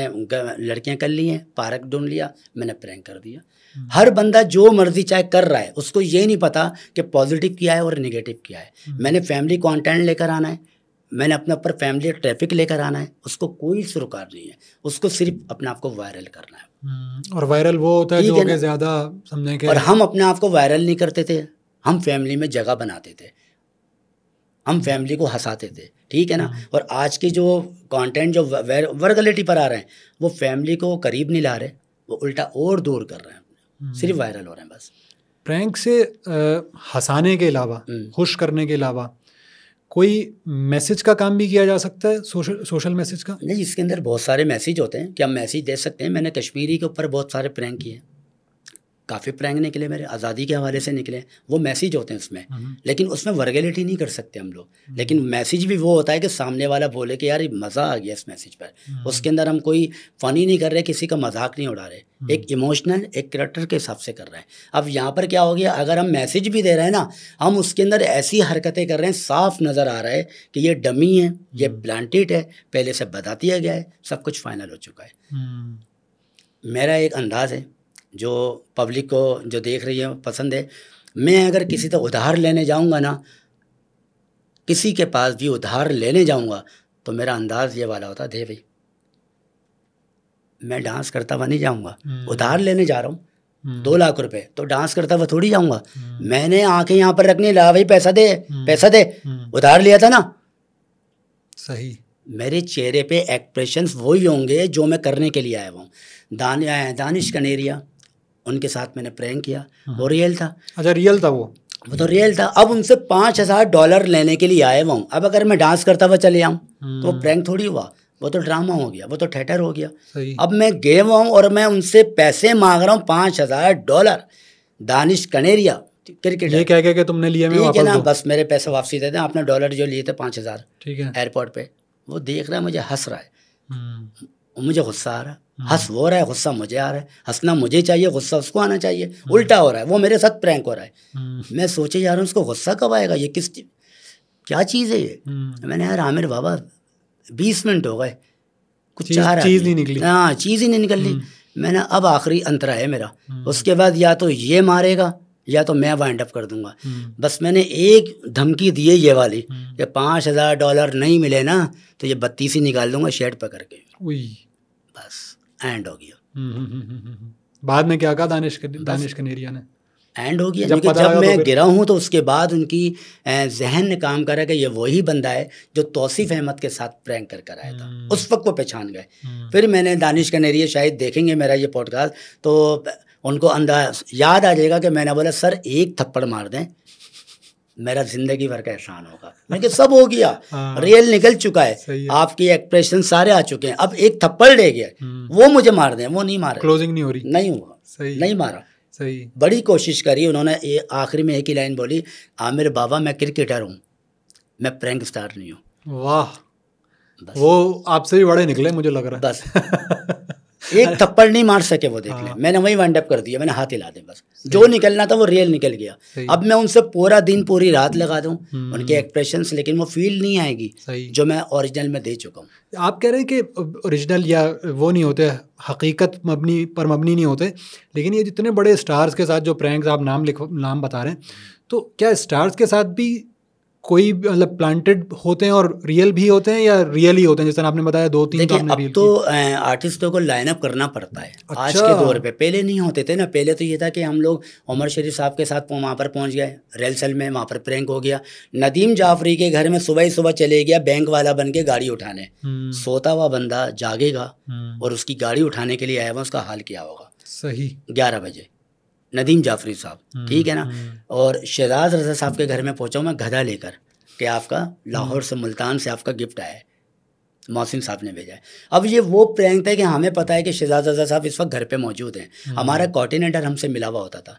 Speaker 1: लड़कियाँ कर ली हैं पार्क ढूंढ लिया मैंने प्रैंक कर दिया हम्म। हर बंदा जो मर्जी चाहे कर रहा है उसको ये नहीं पता कि पॉजिटिव क्या है और निगेटिव क्या है हम्म। मैंने फैमिली कॉन्टेंट लेकर आना है मैंने अपने ऊपर फैमिली ट्रैफिक लेकर आना है उसको कोई सुरकार नहीं है उसको सिर्फ अपने आप को वायरल करना है
Speaker 2: हम्म, और वायरल वो होता है जो ज़्यादा समझें और हम
Speaker 1: अपने आप को वायरल नहीं करते थे हम फैमिली में जगह बनाते थे हम फैमिली को हंसाते थे ठीक है ना हम्म। और आज के जो कंटेंट जो वर्गलिटी पर आ रहे हैं वो फैमिली को करीब नहीं ला रहे वो उल्टा और दूर कर रहे हैं हम्म। सिर्फ वायरल हो रहे हैं
Speaker 2: बस प्रैंक से हंसाने के अलावा खुश करने के अलावा कोई मैसेज का काम भी किया जा सकता है सोशल सोशल मैसेज का नहीं इसके अंदर बहुत सारे मैसेज
Speaker 1: होते हैं कि हम मैसेज दे सकते हैं मैंने कश्मीरी के ऊपर बहुत सारे प्रैंक किए काफ़ी प्रैंग निकले मेरे आज़ादी के हवाले से निकले वो मैसेज होते हैं उसमें हम्म। लेकिन उसमें वर्गेलिटी नहीं कर सकते हम लोग हम्म। लेकिन मैसेज भी वो होता है कि सामने वाला बोले कि यार मज़ा आ गया इस मैसेज पर हम्म। उसके अंदर हम कोई फ़नी नहीं कर रहे किसी का मजाक नहीं उड़ा रहे एक इमोशनल एक करेक्टर के हिसाब से कर रहे हैं अब यहाँ पर क्या हो गया अगर हम मैसेज भी दे रहे हैं ना हम उसके अंदर ऐसी हरकतें कर रहे हैं साफ नज़र आ रहा है कि ये डमी है ये ब्लांटेड है पहले से बता दिया गया है सब कुछ फाइनल हो चुका है मेरा एक अंदाज़ है जो पब्लिक को जो देख रही है पसंद है मैं अगर किसी से उधार लेने जाऊंगा ना किसी के पास भी उधार लेने जाऊंगा तो मेरा अंदाज़ ये वाला होता दे भाई मैं डांस करता हुआ नहीं जाऊँगा हम्म। उधार लेने जा रहा हूँ हम्म। दो लाख रुपए तो डांस करता हुआ थोड़ी जाऊंगा हम्म। मैंने आंखें यहाँ पर रखनी ला भाई पैसा दे पैसा दे उधार लिया था ना सही मेरे चेहरे पे एक्सप्रेशन वही होंगे जो मैं करने के लिए आया हुआ हूँ दान दानिश कनेरिया उनके साथ मैंने प्रैंक किया हाँ। वो रियल था अच्छा रियल था वो वो तो रियल था अब उनसे पाँच हज़ार डॉलर लेने के लिए आया हुआ हूँ अब अगर मैं डांस करता हुआ चले आऊँ तो वो हाँ। प्रैंक थोड़ी हुआ वो तो ड्रामा हो गया वो तो थिएटर हो गया अब मैं गए हुआ हूँ और मैं उनसे पैसे मांग रहा हूँ पाँच हज़ार डॉलर दानिश कनेरिया क्रिकेट ये कह के तुमने लिए मैं वापस ना बस मेरे पैसे वापसी दे दें आपने डॉलर जो लिए थे पाँच हज़ार ठीक है एयरपोर्ट पे वो देख रहा है मुझे हंस रहा है हम्म। मुझे गुस्सा आ रहा है हम्म। हंस वो रहा है गुस्सा मुझे आ रहा है हंसना मुझे चाहिए गुस्सा उसको आना चाहिए उल्टा हो रहा है वो मेरे साथ प्रैंक हो रहा है हम्म। मैं सोचे जा रहा हूँ उसको गुस्सा कब आएगा ये किस क्या चीज़ है ये हम्म। मैंने यार आमिर बाबा बीस मिनट हो गए कुछ चाह चीज़ नहीं निकली हाँ चीज़ ही नहीं निकल रही मैंने अब आखिरी अंतरा है मेरा उसके बाद या तो ये मारेगा या तो मैं वाइंड अप कर दूंगा बस मैंने एक धमकी दी है ये वाली कि पाँच हज़ार डॉलर नहीं मिले ना तो ये बत्तीस ही निकाल दूंगा शर्ट पकड़ के
Speaker 2: बस एंड हो गया हम्म, हम्म, हम्म, बाद में क्या कहा दानिश दानिश कनेरिया ने
Speaker 1: एंड हो गया जब, जब तो मैं तो गिरा हूँ तो उसके बाद उनकी जहन ने काम करा कि ये वही बंदा है जो तोसीफ़ अहमद के साथ प्रैंक कर कर आया था उस वक्त वो पहचान गए फिर मैंने दानिश कनेरिया शायद देखेंगे मेरा ये पॉडकास्ट तो उनको अंदाज याद आ जाएगा कि मैंने बोला सर एक थप्पड़ मार दें मेरा जिंदगी भर का एहसान होगा मैंने कहा सब हो गया हाँ। रियल निकल चुका है, है। आपके एक्सप्रेशन सारे आ चुके हैं अब एक थप्पड़ रह गया हम्म। वो मुझे मार दे वो नहीं मारा क्लोजिंग नहीं हो रही नहीं हुआ सही नहीं मारा सही बड़ी कोशिश करी उन्होंने ये आखिरी में एक ही लाइन बोली आमिर बाबा मैं क्रिकेटर हूँ मैं प्रैंक स्टार नहीं हूँ वाह वो आपसे भी बड़े निकले मुझे लग रहा है बस *laughs* एक थप्पड़ नहीं मार सके वो देख ले हाँ। मैंने वही वाइंड अप कर दिया मैंने हाथ हिला दे बस जो निकलना था वो रियल निकल गया अब मैं उनसे पूरा दिन पूरी रात लगा दूँ हम्म। उनके एक्सप्रेशन लेकिन
Speaker 2: वो फील नहीं आएगी जो मैं ओरिजिनल में दे चुका हूँ आप कह रहे हैं कि ओरिजिनल या वो नहीं होते हकीकत मबनी पर मबनी नहीं होते लेकिन ये जितने बड़े स्टार्स के साथ जो प्रैंक्स आप नाम लिख नाम बता रहे हैं तो क्या स्टार्स के साथ भी कोई मतलब प्लांटेड होते हैं और रियल भी होते हैं या रियल ही होते हैं जैसे आपने बताया दो तीन तो अब तो
Speaker 1: आर्टिस्टों को लाइनअप करना पड़ता है अच्छा। आज के दौर पे पहले नहीं होते थे ना पहले तो ये था कि हम लोग उमर शरीफ साहब के साथ वहाँ पर पहुँच गए रेलसल में वहाँ पर प्रैंक हो गया नदीम जाफरी के घर में सुबह ही सुबह चले गया बैंक वाला बन के गाड़ी उठाने हम्म। सोता हुआ बंदा जागेगा हम्म। और उसकी गाड़ी उठाने के लिए आया हुआ उसका हाल क्या होगा सही ग्यारह बजे नदीम जाफरी साहब हम्म, ठीक है ना हम्म। और शहजाद रजा साहब के घर में पहुंचा मैं गधा लेकर कि आपका लाहौर से मुल्तान से आपका गिफ्ट आया है मोहसिन साहब ने भेजा है अब ये वो प्रैंक था कि हमें पता है कि शहजाद रजा साहब इस वक्त घर पे मौजूद हैं हम्म। हमारा कॉर्टिनेटर हमसे मिला हुआ होता था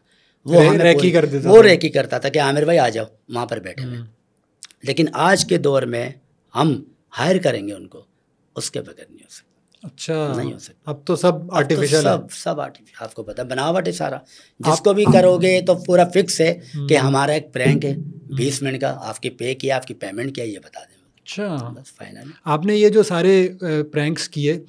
Speaker 2: वो हम रेकी कर देता वो रेकी
Speaker 1: करता था कि आमिर भाई आ जाओ वहाँ पर बैठे हुए लेकिन आज के दौर में हम हायर करेंगे उनको उसके बगैर नहीं हो सकता
Speaker 2: अच्छा नहीं हो सकता अब तो सब आर्टिफिशियल तो सब सब आर्टिफिशियल
Speaker 1: आपको पता बनावट है सारा जिसको भी करोगे तो पूरा फिक्स है हम्म। कि हमारा एक प्रैंक है हम्म। बीस मिनट का आपकी पे किया आपकी पेमेंट किया ये बता दें
Speaker 2: अच्छा फाइनल आपने ये जो सारे प्रैंक्स किए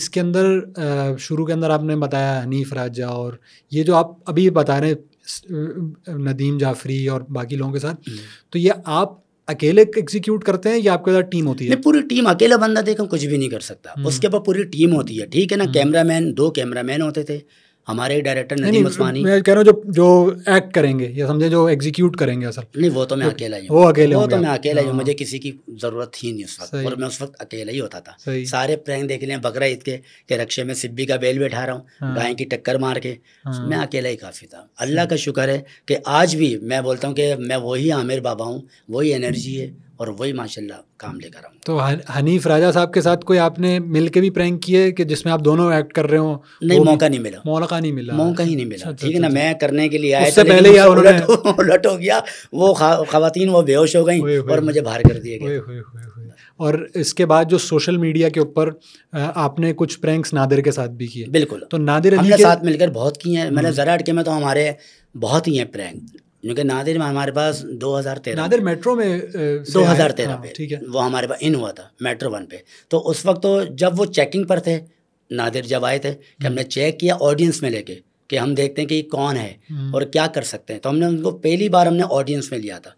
Speaker 2: इसके अंदर शुरू के अंदर आपने बताया हनीफ राजा और ये जो आप अभी बता रहे हैं नदीम जाफरी और बाकी लोगों के साथ हम्म। तो ये आप अकेले एग्जीक्यूट करते हैं या आपके साथ टीम होती है नहीं पूरी टीम अकेला बंदा देखा कुछ भी नहीं कर सकता हम्म। उसके बाद पूरी टीम होती
Speaker 1: है ठीक है ना कैमरामैन हम्म। दो कैमरामैन होते थे हमारे डायरेक्टर नदीम उस्मानी मैं
Speaker 2: कह रहा हूँ जो जो एक्ट करेंगे या समझे जो एग्जीक्यूट करेंगे असल नहीं वो तो मैं अकेला ही वो अकेले वो तो मैं अकेला ही हाँ। मुझे
Speaker 1: किसी की ज़रूरत ही नहीं उस वक्त और मैं उस वक्त अकेला ही होता था सारे प्रैंक देख लें बकरा ईद के कि रक्षे में सिब्बी का बेल बैठा रहा हूँ हाँ। गाय की टक्कर मार के हाँ। मैं अकेला ही काफ़ी था अल्लाह का शुक्र है कि आज भी मैं बोलता हूँ कि मैं वही आमिर बाबा हूँ वही एनर्जी है और वही माशाल्लाह काम लेकर
Speaker 2: आऊँ तो हनीफ राजा साहब के साथ कोई आपने मिल भी प्रैंक किए कि जिसमें आप दोनों एक्ट कर रहे हो नहीं मौका नहीं मिला मौका नहीं मिला मौका ही नहीं मिला अच्छा, ठीक है अच्छा, ना अच्छा। मैं करने के लिए आया उससे पहले यार
Speaker 1: उलट हो गया वो खातन वो बेहोश हो गई और मुझे बाहर कर दिए गए
Speaker 2: और इसके बाद जो सोशल मीडिया के ऊपर आपने कुछ प्रैंक्स नादिर के साथ भी किए बिल्कुल तो नादिर हमने साथ मिलकर बहुत किए हैं मैंने हम्म। ज़रा
Speaker 1: अटके में तो हमारे बहुत ही हैं प्रैंक क्योंकि नादिर में हमारे पास 2013 नादिर
Speaker 2: मेट्रो में दो हज़ार तेरह हाँ,
Speaker 1: पे ठीक है वो हमारे पास इन हुआ था मेट्रो वन पे तो उस वक्त तो जब वो चेकिंग पर थे नादिर जब आए थे कि हम्म। हमने चेक किया ऑडियंस में लेके कि हम देखते हैं कि कौन है हम्म। और क्या कर सकते हैं तो हमने उनको पहली बार हमने ऑडियंस में लिया था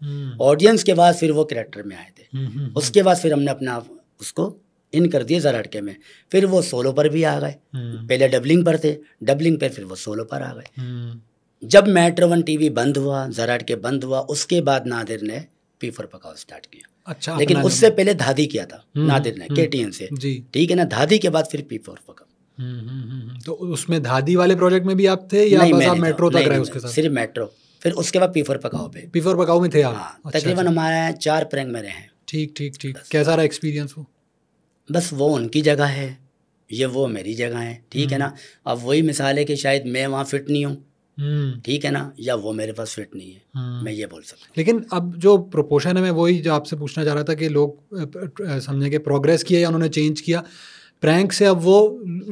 Speaker 1: ऑडियंस हम्म। के बाद फिर वो करेक्टर में आए थे उसके बाद फिर हमने अपना उसको इन कर दिए जरा हटके में फिर वो सोलो पर भी आ गए पहले डबलिंग पर थे डबलिंग पर फिर वो सोलो पर आ गए जब मेट्रो वन टीवी बंद हुआ जराट के बंद हुआ उसके बाद नादिर ने पी फॉर पकाओ स्टार्ट किया
Speaker 2: अच्छा लेकिन उससे
Speaker 1: पहले धादी किया था हम्म, नादिर ने हम्म, के से ठीक है ना धादी के बाद फिर पी फॉर पकाओ
Speaker 2: हम्म, तो उसमें धादी वाले प्रोजेक्ट में भी आप थे या नहीं, बस आप तो- मेट्रो तक रहे उसके साथ सिर्फ मेट्रो फिर उसके बाद पीफोर पकाओ पे पीफर पकाओ में थे आप हाँ, अच्छा, तकरीबन अच्छा। हमारे चार प्रैंक में रहे हैं ठीक ठीक ठीक कैसा रहा एक्सपीरियंस वो बस वो उनकी जगह
Speaker 1: है ये वो मेरी जगह है ठीक है ना अब वही मिसाल है कि शायद मैं वहाँ फिट नहीं हूँ हम्म। ठीक है ना या वो मेरे पास फिट नहीं है हाँ। मैं ये बोल
Speaker 2: सकता लेकिन अब जो प्रोपोर्शन है मैं वही जो आपसे पूछना चाह रहा था कि लोग समझेंगे कि प्रोग्रेस किया या उन्होंने चेंज किया प्रैंक से अब वो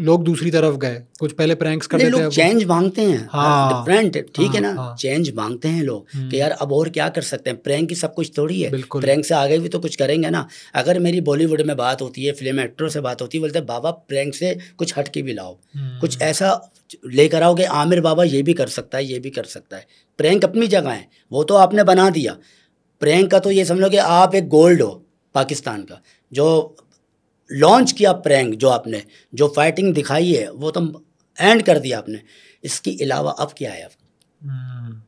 Speaker 2: लोग दूसरी तरफ गए कुछ पहले प्रैंक्स करते लोग चेंज मांगते हैं हाँ, ठीक हाँ, है ना
Speaker 1: हाँ, चेंज मांगते हैं लोग कि हम्म। यार अब और क्या कर सकते हैं प्रैंक ही सब कुछ थोड़ी है प्रैंक से आगे भी तो कुछ करेंगे ना अगर मेरी बॉलीवुड में बात होती है फिल्म एक्टरों से बात होती है बोलते बाबा प्रैंक से कुछ हटके भी लाओ हम्म। कुछ ऐसा लेकर आओ कि आमिर बाबा ये भी कर सकता है ये भी कर सकता है प्रैंक अपनी जगह है वो तो आपने बना दिया प्रैंक का तो ये समझो कि आप एक गोल्ड हो पाकिस्तान का जो लॉन्च किया प्रैंक जो आपने जो फाइटिंग दिखाई है वो तो एंड कर दिया आपने इसके अलावा अब क्या है अब
Speaker 2: हम्म,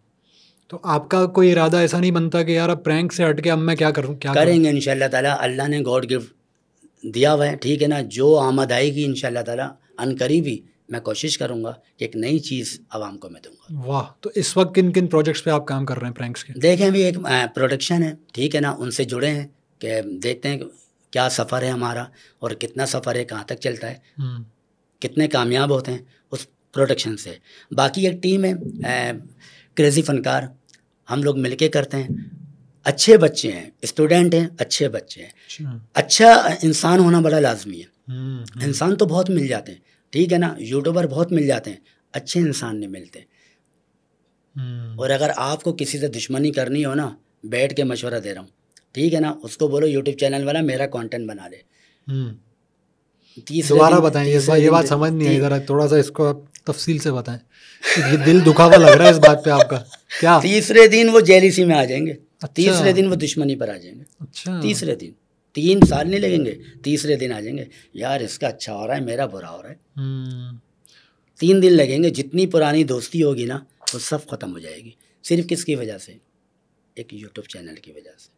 Speaker 2: तो आपका कोई इरादा ऐसा नहीं बनता कि यार अब प्रैंक से हट के अब मैं क्या करूँ क्या करेंगे
Speaker 1: इन ताला अल्लाह ने गॉड
Speaker 2: गिफ्ट दिया हुआ
Speaker 1: है ठीक है ना जो आमद आएगी इन ताला करीबी मैं कोशिश करूँगा कि एक नई चीज़ आवाम को मैं
Speaker 2: दूंगा वाह तो इस वक्त किन किन प्रोजेक्ट्स पे आप काम कर रहे हैं प्रैंक्स के देखें अभी एक
Speaker 1: प्रोडक्शन है ठीक है ना उनसे जुड़े हैं कि देखते हैं क्या सफ़र है हमारा और कितना सफ़र है कहाँ तक चलता है हम्म। कितने कामयाब होते हैं उस प्रोडक्शन से बाकी एक टीम है क्रेज़ी फनकार हम लोग मिलके करते हैं अच्छे बच्चे हैं स्टूडेंट हैं अच्छे बच्चे हैं अच्छा।, अच्छा इंसान होना बड़ा लाजमी है हम्म, हम्म। इंसान तो बहुत मिल जाते हैं ठीक है ना यूट्यूबर बहुत मिल जाते हैं अच्छे इंसान नहीं मिलते और अगर आपको किसी से दुश्मनी करनी हो ना बैठ के मशवरा दे रहा हूँ ठीक है ना उसको बोलो यूट्यूब चैनल वाला मेरा कंटेंट बना दे हम्म।
Speaker 2: दोबारा बताएं ये ये बात समझ नहीं आई जरा थोड़ा सा इसको आप तफसील से बताएं ये दिल दुखावा लग रहा है इस बात पे आपका
Speaker 1: क्या तीसरे दिन वो जेलिसी में आ जाएंगे अच्छा। तीसरे दिन वो दुश्मनी पर आ जाएंगे अच्छा तीसरे दिन तीन साल नहीं लगेंगे तीसरे दिन आ जाएंगे यार इसका अच्छा हो रहा है मेरा बुरा हो रहा है
Speaker 2: हम्म।
Speaker 1: तीन दिन लगेंगे जितनी पुरानी दोस्ती होगी ना वो सब खत्म हो जाएगी सिर्फ किसकी वजह से एक यूट्यूब चैनल की वजह से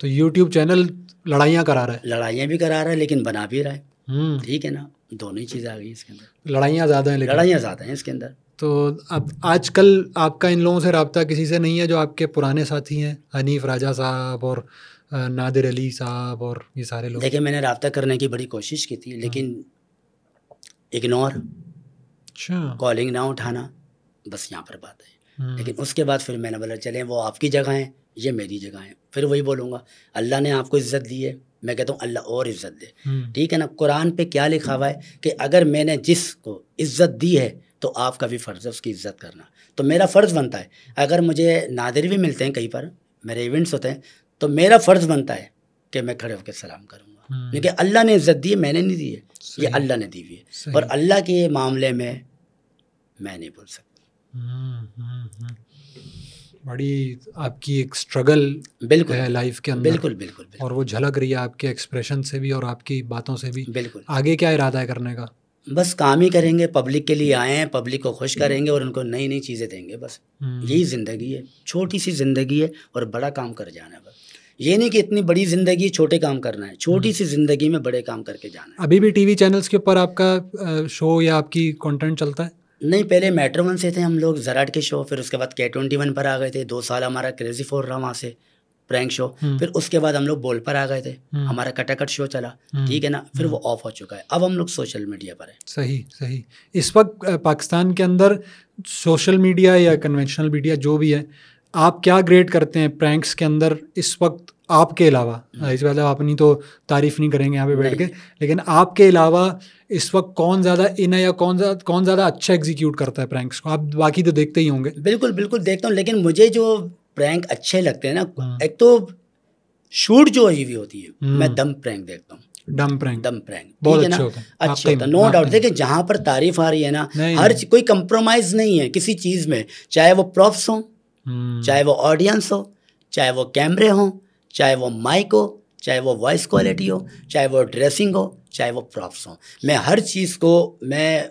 Speaker 2: तो यूट्यूब चैनल लड़ाइयाँ करा रहा है लड़ाइयाँ
Speaker 1: भी करा रहा है लेकिन बना भी रहा है हम्म। ठीक है ना दोनों ही चीज़ें आ गई इसके अंदर
Speaker 2: लड़ाइयाँ ज़्यादा हैं लड़ाइयाँ ज़्यादा हैं इसके अंदर तो अब आजकल आपका इन लोगों से रबता किसी से नहीं है जो आपके पुराने साथी हैं हनीफ राजा साहब और नादिर अली साहब और ये सारे लोग देखिए
Speaker 1: मैंने रबता करने की बड़ी कोशिश की थी लेकिन इग्नोर हाँ। अच्छा कॉलिंग ना उठाना बस यहाँ पर बात है हम्म। लेकिन उसके बाद फिर मैंने बोला चले वो आपकी जगह हैं ये मेरी जगह है फिर वही बोलूँगा अल्लाह ने आपको इज़्ज़त दी है मैं कहता हूँ अल्लाह और इज़्ज़त दे हम्म। ठीक है ना कुरान पे क्या लिखा हुआ है कि अगर मैंने जिसको इज़्ज़त दी है तो आपका भी फ़र्ज़ है उसकी इज़्ज़त करना तो मेरा फ़र्ज़ बनता है अगर मुझे नादिर भी मिलते हैं कहीं पर मेरे इवेंट्स होते हैं तो मेरा फ़र्ज़ बनता है कि मैं खड़े होकर सलाम करूँगा क्योंकि हम्म। अल्लाह ने इज़्ज़त दी है मैंने नहीं दी है ये अल्लाह ने दी हुई है और अल्लाह के मामले में मैं नहीं बोल सकता हम्म,
Speaker 2: बड़ी आपकी एक स्ट्रगल बिल्कुल है लाइफ के अंदर बिल्कुल बिल्कुल, और वो झलक रही है आपके एक्सप्रेशन से भी और आपकी बातों से भी बिल्कुल आगे क्या इरादा है करने का
Speaker 1: बस काम ही करेंगे पब्लिक के लिए आए हैं पब्लिक को खुश हम्म। करेंगे और उनको नई नई चीज़ें देंगे बस हम्म। यही ज़िंदगी है छोटी सी ज़िंदगी है और बड़ा काम कर जाना है बस ये नहीं कि इतनी बड़ी ज़िंदगी छोटे काम करना है छोटी सी हम्म। ज़िंदगी में बड़े काम करके
Speaker 2: जाना है अभी भी टीवी चैनल्स के ऊपर आपका शो या आपकी कंटेंट चलता है नहीं पहले मेट्रो वन से थे हम लोग जराट के शो फिर उसके बाद
Speaker 1: के ट्वेंटी वन पर आ गए थे दो साल हमारा क्रेजी फोर रहा वहाँ से प्रैंक हम्म। शो फिर उसके बाद हम लोग बोल पर आ गए थे हम्म। हमारा कटाकट शो चला हम्म। ठीक है ना फिर वो ऑफ हो चुका है अब हम लोग सोशल मीडिया पर है
Speaker 2: सही सही इस वक्त पाकिस्तान के अंदर सोशल मीडिया या कन्वेंशनल मीडिया जो भी है आप क्या ग्रेड करते हैं प्रैंक्स के अंदर इस वक्त आपके अलावा इस बात अपनी तो तारीफ नहीं करेंगे यहाँ पे बैठ के लेकिन आपके अलावा इस वक्त कौन ज़्यादा इन या कौन ज़्यादा कौन ज़्यादा अच्छा एग्जीक्यूट करता है प्रैंक्स को आप बाकी तो देखते ही होंगे बिल्कुल बिल्कुल देखता हूँ लेकिन मुझे जो प्रैंक अच्छे लगते हैं ना हाँ। एक तो शूट जो
Speaker 1: हुई होती है हम्म। मैं दम प्रैंक देखता हूँ डम प्रैंक डम प्रैंक बहुत अच्छा अच्छा होता नो डाउट देखिए जहाँ पर तारीफ आ रही है ना हर कोई कंप्रोमाइज नहीं है किसी चीज़ में चाहे वो प्रॉप्स हो हम्म। चाहे वो ऑडियंस हो चाहे वो कैमरे हों चाहे वो माइक हो चाहे वो वॉइस क्वालिटी हो चाहे वो ड्रेसिंग हो चाहे वो प्रॉप्स हो मैं हर चीज़ को मैं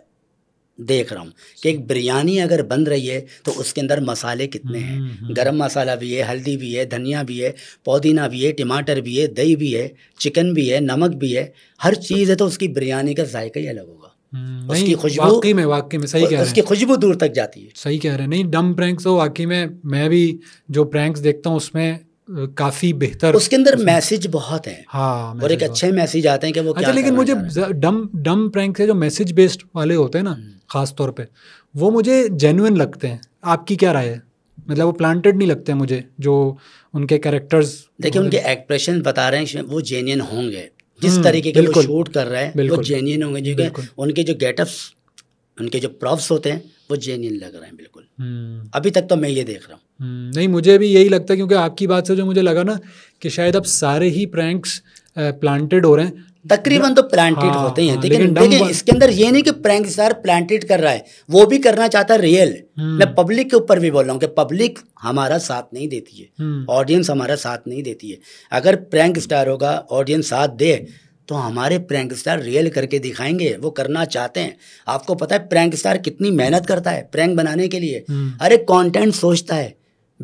Speaker 1: देख रहा हूँ कि एक बिरयानी अगर बन रही है तो उसके अंदर मसाले कितने हैं हम्म, हम्म। गरम मसाला भी है हल्दी भी है धनिया भी है पुदीना भी है टमाटर भी है दही भी है चिकन भी है नमक भी है हर चीज़ है तो उसकी बिरयानी का जायका ही अलग होगा
Speaker 2: हम्म, उसकी खुशबू वाकई में वाकई में सही कह रहे हैं उसकी खुशबू दूर तक जाती है सही कह रहे हैं नहीं डम प्रैंक्स हो वाकई में मैं भी जो प्रैंक्स देखता हूँ उसमें काफी बेहतर उसके अंदर मैसेज
Speaker 1: बहुत है हाँ और एक अच्छे मैसेज आते हैं कि वो अच्छा लेकिन मुझे
Speaker 2: डम डम प्रैंक से जो मैसेज बेस्ड वाले होते हैं ना हम्म। खास तौर पे वो मुझे जेन्युन लगते हैं आपकी क्या राय है मतलब वो प्लांटेड नहीं लगते मुझे जो उनके कैरेक्टर्स देखिए उनके
Speaker 1: एक्सप्रेशन बता रहे हैं वो जेन्यन होंगे जिस हम्म, तरीके के वो शूट कर रहे हैं वो जेन्यन होंगे उनके जो गेटअप्स उनके जो प्रॉप्स होते हैं वो जेन्यन लग रहे हैं बिल्कुल हम्म। अभी तक तो मैं
Speaker 2: ये देख रहा हूँ हम्म, नहीं मुझे भी यही लगता है क्योंकि आपकी बात से जो मुझे लगा ना कि शायद अब सारे ही प्रैंक्स प्लांटेड हो रहे हैं तकरीबन तो प्लांटेड हाँ, होते हैं हाँ, लेकिन देखिए इसके अंदर ये
Speaker 1: नहीं कि प्रैंक स्टार प्लांटेड कर रहा है वो भी करना चाहता है रियल हम्म। मैं पब्लिक के ऊपर भी बोल रहा हूँ कि पब्लिक हमारा साथ नहीं देती है ऑडियंस हमारा साथ नहीं देती है अगर प्रैंक स्टार होगा ऑडियंस साथ दे तो हमारे प्रैंक स्टार रियल करके दिखाएंगे वो करना चाहते हैं आपको पता है प्रैंक स्टार कितनी मेहनत करता है प्रैंक बनाने के लिए हम्म। अरे कंटेंट सोचता है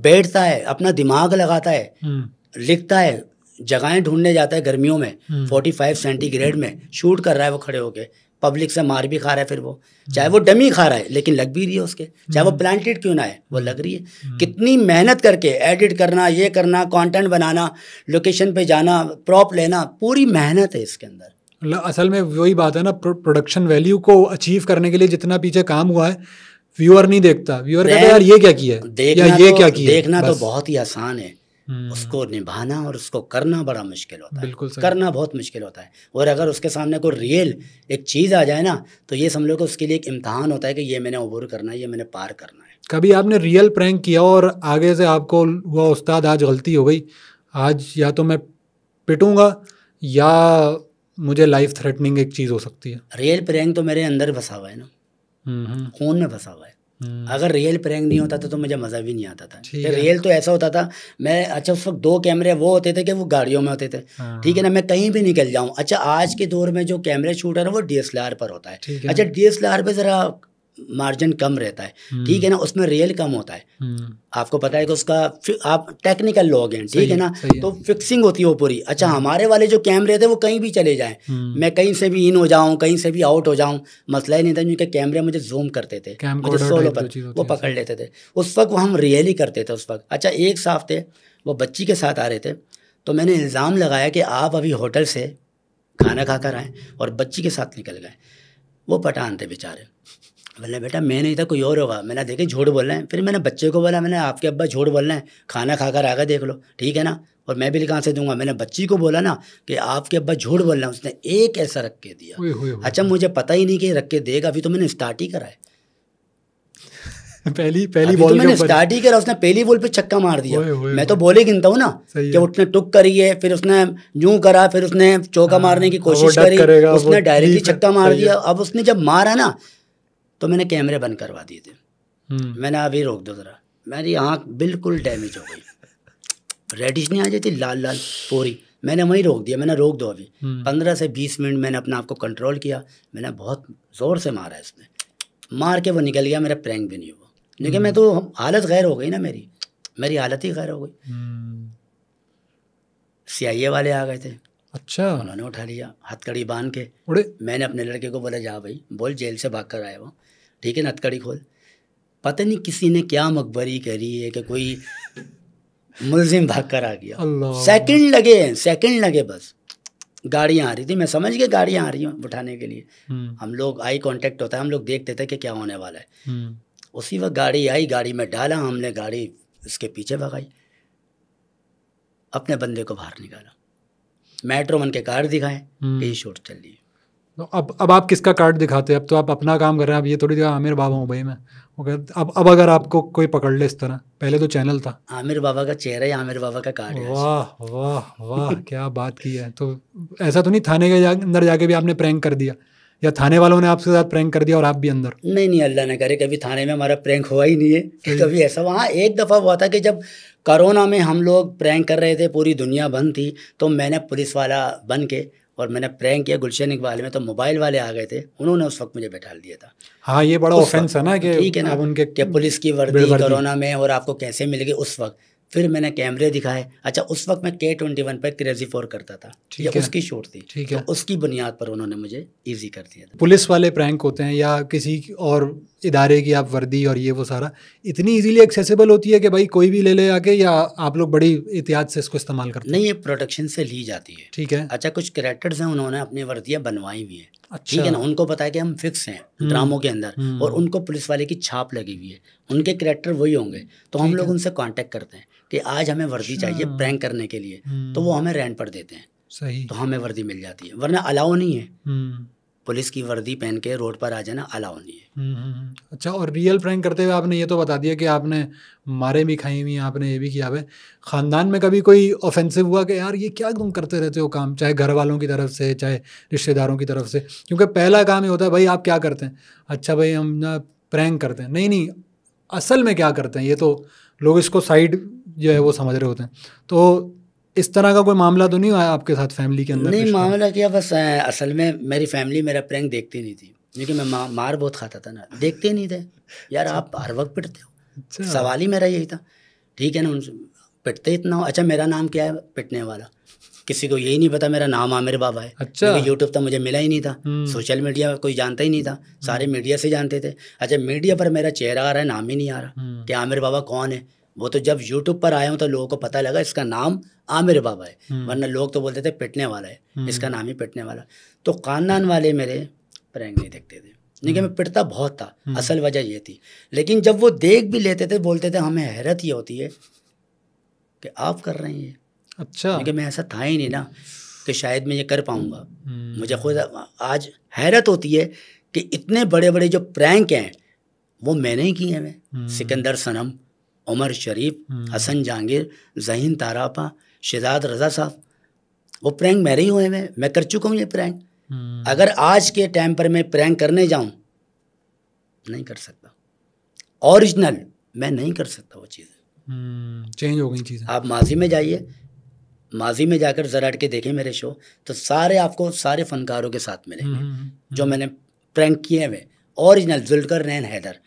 Speaker 1: बैठता है अपना दिमाग लगाता है हम्म। लिखता है जगहें ढूंढने जाता है गर्मियों में फोर्टी फाइव सेंटीग्रेड में शूट कर रहा है वो खड़े होके पब्लिक से मार भी खा रहा है फिर वो चाहे वो डमी खा रहा है लेकिन लग भी रही है उसके चाहे वो प्लांटेड हम्म। क्यों ना है वो लग रही है हम्म। कितनी मेहनत करके एडिट करना ये करना कंटेंट बनाना लोकेशन पे जाना प्रॉप लेना पूरी मेहनत है इसके
Speaker 2: अंदर असल में वही बात है ना प्रोडक्शन वैल्यू को अचीव करने के लिए जितना पीछे काम हुआ है व्यूअर नहीं देखता व्यूअर कहता यार ये क्या किया है या ये तो, क्या किया देखना तो बहुत
Speaker 1: ही आसान है उसको हम्म। निभाना और उसको करना बड़ा मुश्किल होता है करना बहुत मुश्किल होता है और अगर उसके सामने कोई रियल एक चीज़ आ जाए ना तो ये समझ लो कि उसके लिए एक इम्तहान होता है कि ये मैंने उबर करना है ये मैंने पार करना
Speaker 2: है कभी आपने रियल प्रैंक किया और आगे से आपको हुआ उस्ताद आज गलती हो गई आज या तो मैं पिटूंगा या मुझे लाइफ थ्रेटनिंग एक चीज़ हो सकती है रियल प्रैंक तो मेरे
Speaker 1: अंदर फंसा हुआ है ना
Speaker 2: हम्म, हम्म। खून में फंसा हुआ है
Speaker 1: हम्म। अगर रियल प्रैंक नहीं होता था तो मुझे मज़ा भी नहीं आता था रियल तो ऐसा होता था मैं अच्छा उस वक्त दो कैमरे वो होते थे कि वो गाड़ियों में होते थे हाँ। ठीक है ना मैं कहीं भी निकल जाऊँ अच्छा आज के दौर में जो कैमरे शूटर है वो डी पर होता है अच्छा डी पे ज़रा मार्जिन कम रहता है ठीक है ना हम्म। उसमें रियल कम होता है हम्म। आपको पता है कि उसका आप टेक्निकल लॉग हैं ठीक है ना तो फिक्सिंग होती है वो पूरी अच्छा हम्म। हमारे वाले जो कैमरे थे वो कहीं भी चले जाएं मैं कहीं से भी इन हो जाऊं कहीं से भी आउट हो जाऊं मसला ही नहीं था क्योंकि कैमरे मुझे जूम करते थे मुझे सोलो पर वो पकड़ लेते थे उस वक्त वो हम रियल ही करते थे उस वक्त अच्छा एक साफ थे वो बच्ची के साथ आ रहे थे तो मैंने इल्ज़ाम लगाया कि आप अभी होटल से खाना खा कर आएँ और बच्ची के साथ निकल गए वो पठान थे बेचारे बोले बेटा मैं नहीं था कोई और होगा मैंने देखे झूठ बोल रहे हैं फिर मैंने बच्चे को बोला मैंने आपके अब्बा झूठ बोल रहे हैं खाना खा कर आ गए देख लो ठीक है ना और मैं भी कहाँ से दूंगा मैंने बच्ची को बोला ना कि आपके अब्बा झूठ बोल रहे हैं उसने एक ऐसा रख के दिया हुई, हुई, हुई, अच्छा मुझे पता ही नहीं कि रख के देगा अभी तो मैंने स्टार्ट ही करा है
Speaker 2: पहली पहली बॉल तो मैंने स्टार्ट ही
Speaker 1: करा उसने पहली बॉल पे छक्का मार दिया वोई, वोई, मैं तो बोले गिनता हूँ ना कि उसने टुक करी है फिर उसने यूं करा फिर उसने चौका हाँ, मारने की कोशिश करी उसने डायरेक्टली छक्का मार दिया अब उसने जब मारा ना तो मैंने कैमरे बंद करवा दिए थे हम्म। मैंने अभी रोक दो ज़रा मेरी आँख बिल्कुल डैमेज हो गई रेडिश नहीं आ जाती लाल लाल पूरी मैंने वहीं रोक दिया मैंने रोक दो अभी हम्म। पंद्रह से बीस मिनट मैंने अपने आप को कंट्रोल किया मैंने बहुत ज़ोर से मारा इसमें मार के वो निकल गया मेरा प्रैंक भी नहीं हुआ लेकिन मैं तो हम्म। हालत गैर हो गई ना मेरी मेरी हालत ही गैर हो गई सी वाले आ गए थे अच्छा उन्होंने उठा लिया हथकड़ी बांध के मैंने अपने लड़के को बोला जा भाई बोल जेल से भाग कर आए वो ठीक है ना खोल पता नहीं किसी ने क्या मकबरी करी है कि कोई मुलजिम भाग कर आ गया सेकंड लगे सेकंड लगे बस गाड़ियाँ आ रही थी मैं समझ गया गाड़ियाँ आ रही हूँ उठाने के लिए हम्म। हम लोग आई कांटेक्ट होता है हम लोग देखते थे कि क्या होने वाला है हम्म। उसी वक्त गाड़ी आई गाड़ी में डाला हमने गाड़ी उसके पीछे भगाई अपने बंदे को बाहर निकाला मेट्रो मन के कार दिखाए कहीं हम्म। शोर चल रही
Speaker 2: तो अब अब आप किसका कार्ड दिखाते हैं अब तो आप अपना काम कर रहे हैं अब ये थोड़ी देर आमिर बाबा हूँ भाई मैं वो कहते अब अब अगर आपको कोई पकड़ ले इस तरह पहले तो चैनल था
Speaker 1: आमिर बाबा का चेहरा या आमिर बाबा का कार्ड वाह वाह वाह क्या
Speaker 2: बात की है तो ऐसा तो नहीं थाने के जा, अंदर जाके भी आपने प्रैंक कर दिया या थाने वालों ने आपके साथ प्रैंक कर दिया और आप भी अंदर
Speaker 1: नहीं नहीं अल्लाह ने करे कभी थाने में हमारा प्रैंक हुआ ही नहीं है तो कभी ऐसा वहाँ एक दफ़ा हुआ था कि जब कोरोना में हम लोग प्रैंक कर रहे थे पूरी दुनिया बंद थी तो मैंने पुलिस वाला बन के और मैंने प्रैंक किया गुलशन इकबाल में तो मोबाइल वाले आ गए थे उन्होंने उस वक्त मुझे
Speaker 2: बैठा दिया था हाँ ये बड़ा ऑफेंस है ना कि ठीक है ना
Speaker 1: उनके कि पुलिस की वर्दी कोरोना में और आपको कैसे मिल गई उस वक्त फिर मैंने कैमरे दिखाए अच्छा उस वक्त मैं के ट्वेंटी वन पर क्रेजी फोर करता था
Speaker 2: ये उसकी शूट
Speaker 1: थी ठीक तो है उसकी बुनियाद पर उन्होंने मुझे ईजी कर दिया
Speaker 2: था पुलिस वाले प्रैंक होते हैं या किसी और इदारे की आप वर्दी और ये वो सारा इतनी इजीली एक्सेसिबल होती है कि भाई कोई भी ले ले आके या आप लोग बड़ी एहतियात से इसको इस्तेमाल करते नहीं ये प्रोटेक्शन से ली जाती है ठीक है
Speaker 1: अच्छा कुछ करेक्टर्स हैं उन्होंने अपनी वर्दियाँ बनवाई हुई है अच्छा। ठीक अच्छा। है ना उनको पता है कि हम फिक्स हैं हम्म, ड्रामों के अंदर हम्म। और उनको पुलिस वाले की छाप लगी हुई है उनके करेक्टर वही होंगे तो हम लोग उनसे कॉन्टेक्ट करते हैं कि आज हमें वर्दी अच्छा। चाहिए प्रैंक करने के लिए तो वो हम्म। हमें रेंट पर देते हैं सही तो हमें वर्दी मिल जाती है वरना अलाउ नहीं है पुलिस की वर्दी पहन के रोड पर
Speaker 2: आ जाना अलाउ नहीं है हम्म, हम्म, हम्म। अच्छा और रियल प्रैंक करते हुए आपने ये तो बता दिया कि आपने मारे भी खाई हुई आपने ये भी किया है ख़ानदान में कभी कोई ऑफेंसिव हुआ कि यार ये क्या तुम करते रहते हो काम चाहे घर वालों की तरफ से चाहे रिश्तेदारों की तरफ से क्योंकि पहला काम ही होता है भाई आप क्या करते हैं अच्छा भाई हम ना प्रैंक करते हैं नहीं नहीं असल में क्या करते हैं ये तो लोग इसको साइड जो है वो समझ रहे होते हैं तो इस तरह का कोई मामला तो नहीं आया आपके साथ फैमिली के अंदर नहीं मामला
Speaker 1: किया बस असल में मेरी फैमिली मेरा प्रैंक देखती नहीं थी क्योंकि मैं मार बहुत खाता था ना देखते नहीं थे यार अच्छा। आप हर वक्त पिटते हो अच्छा। सवाल ही मेरा यही था ठीक है ना उनसे पिटते इतना हो अच्छा मेरा नाम क्या है पिटने वाला किसी को यही नहीं पता मेरा नाम आमिर बाबा है अच्छा यूट्यूब तो मुझे मिला ही नहीं था हम्म। सोशल मीडिया कोई जानता ही नहीं था सारे हम्म। मीडिया से जानते थे अच्छा मीडिया पर मेरा चेहरा आ रहा है नाम ही नहीं आ रहा हम्म। कि आमिर बाबा कौन है वो तो जब यूट्यूब पर आया हूँ तो लोगों को पता लगा इसका नाम आमिर बाबा है हम्म। वरना लोग तो बोलते थे पिटने वाला है हम्म। इसका नाम ही पिटने वाला तो खानदान वाले मेरे प्रैंक नहीं देखते थे लेकिन मैं हम्म। पिटता बहुत था असल वजह ये थी लेकिन जब वो देख भी लेते थे बोलते थे हमें हैरत ये होती है कि आप कर रहे हैं ये अच्छा क्योंकि मैं ऐसा था ही नहीं ना कि शायद मैं ये कर पाऊँगा मुझे खुद आज हैरत होती है कि इतने बड़े बड़े जो प्रैंक हैं वो मैंने ही किए हैं मैं सिकंदर सनम उमर शरीफ हम्म। हसन जहांगीर जहीन तारापा शिजाद रजा साहब वो प्रैंक मेरे ही हुए हैं मैं कर चुका हूँ ये प्रैंक हम्म। अगर आज के टाइम पर मैं प्रैंक करने जाऊँ नहीं कर सकता ओरिजिनल मैं नहीं कर सकता वो चीज चेंज हम्म, हो गई चीज़ आप माजी में जाइए माजी में जाकर ज़रा के देखें मेरे शो तो सारे आपको सारे फनकारों के साथ मिलेंगे जो मैंने प्रैंक किए हुए ओरिजिनल जुलकर नैन हैदर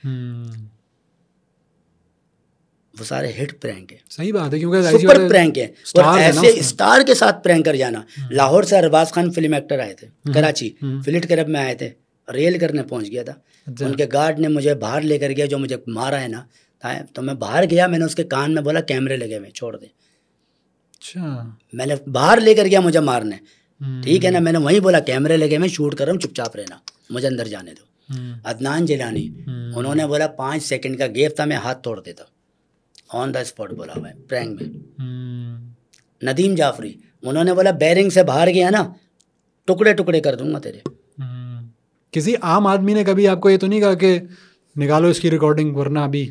Speaker 1: वो सारे हिट प्रैंक है सही बात है क्योंकि सुपर प्रैंक है और ऐसे स्टार के साथ प्रैंक कर जाना हम्म। लाहौर से अरबाज खान फिल्म एक्टर आए थे हम्म। कराची हम्म। फिलिट क्लब में आए थे रेल करने पहुंच गया था अच्छा। उनके गार्ड ने मुझे बाहर लेकर गया जो मुझे मारा है ना तो मैं बाहर गया मैंने उसके कान में बोला कैमरे लगे हुए छोड़ दे
Speaker 2: अच्छा
Speaker 1: मैंने बाहर लेकर गया मुझे मारने ठीक है ना मैंने वहीं बोला कैमरे लगे मैं शूट कर रहा हूँ चुपचाप रहना मुझे अंदर जाने दो अदनान जिलानी उन्होंने बोला पाँच सेकंड का गेप था मैं हाथ तोड़ देता ऑन द स्पॉट बोला मैं प्रैंग में हम्म। नदीम जाफरी उन्होंने बोला बैरिंग से बाहर गया ना
Speaker 2: टुकड़े टुकड़े कर दूंगा तेरे हम्म। किसी आम आदमी ने कभी आपको ये तो नहीं कहा कि निकालो इसकी रिकॉर्डिंग वरना अभी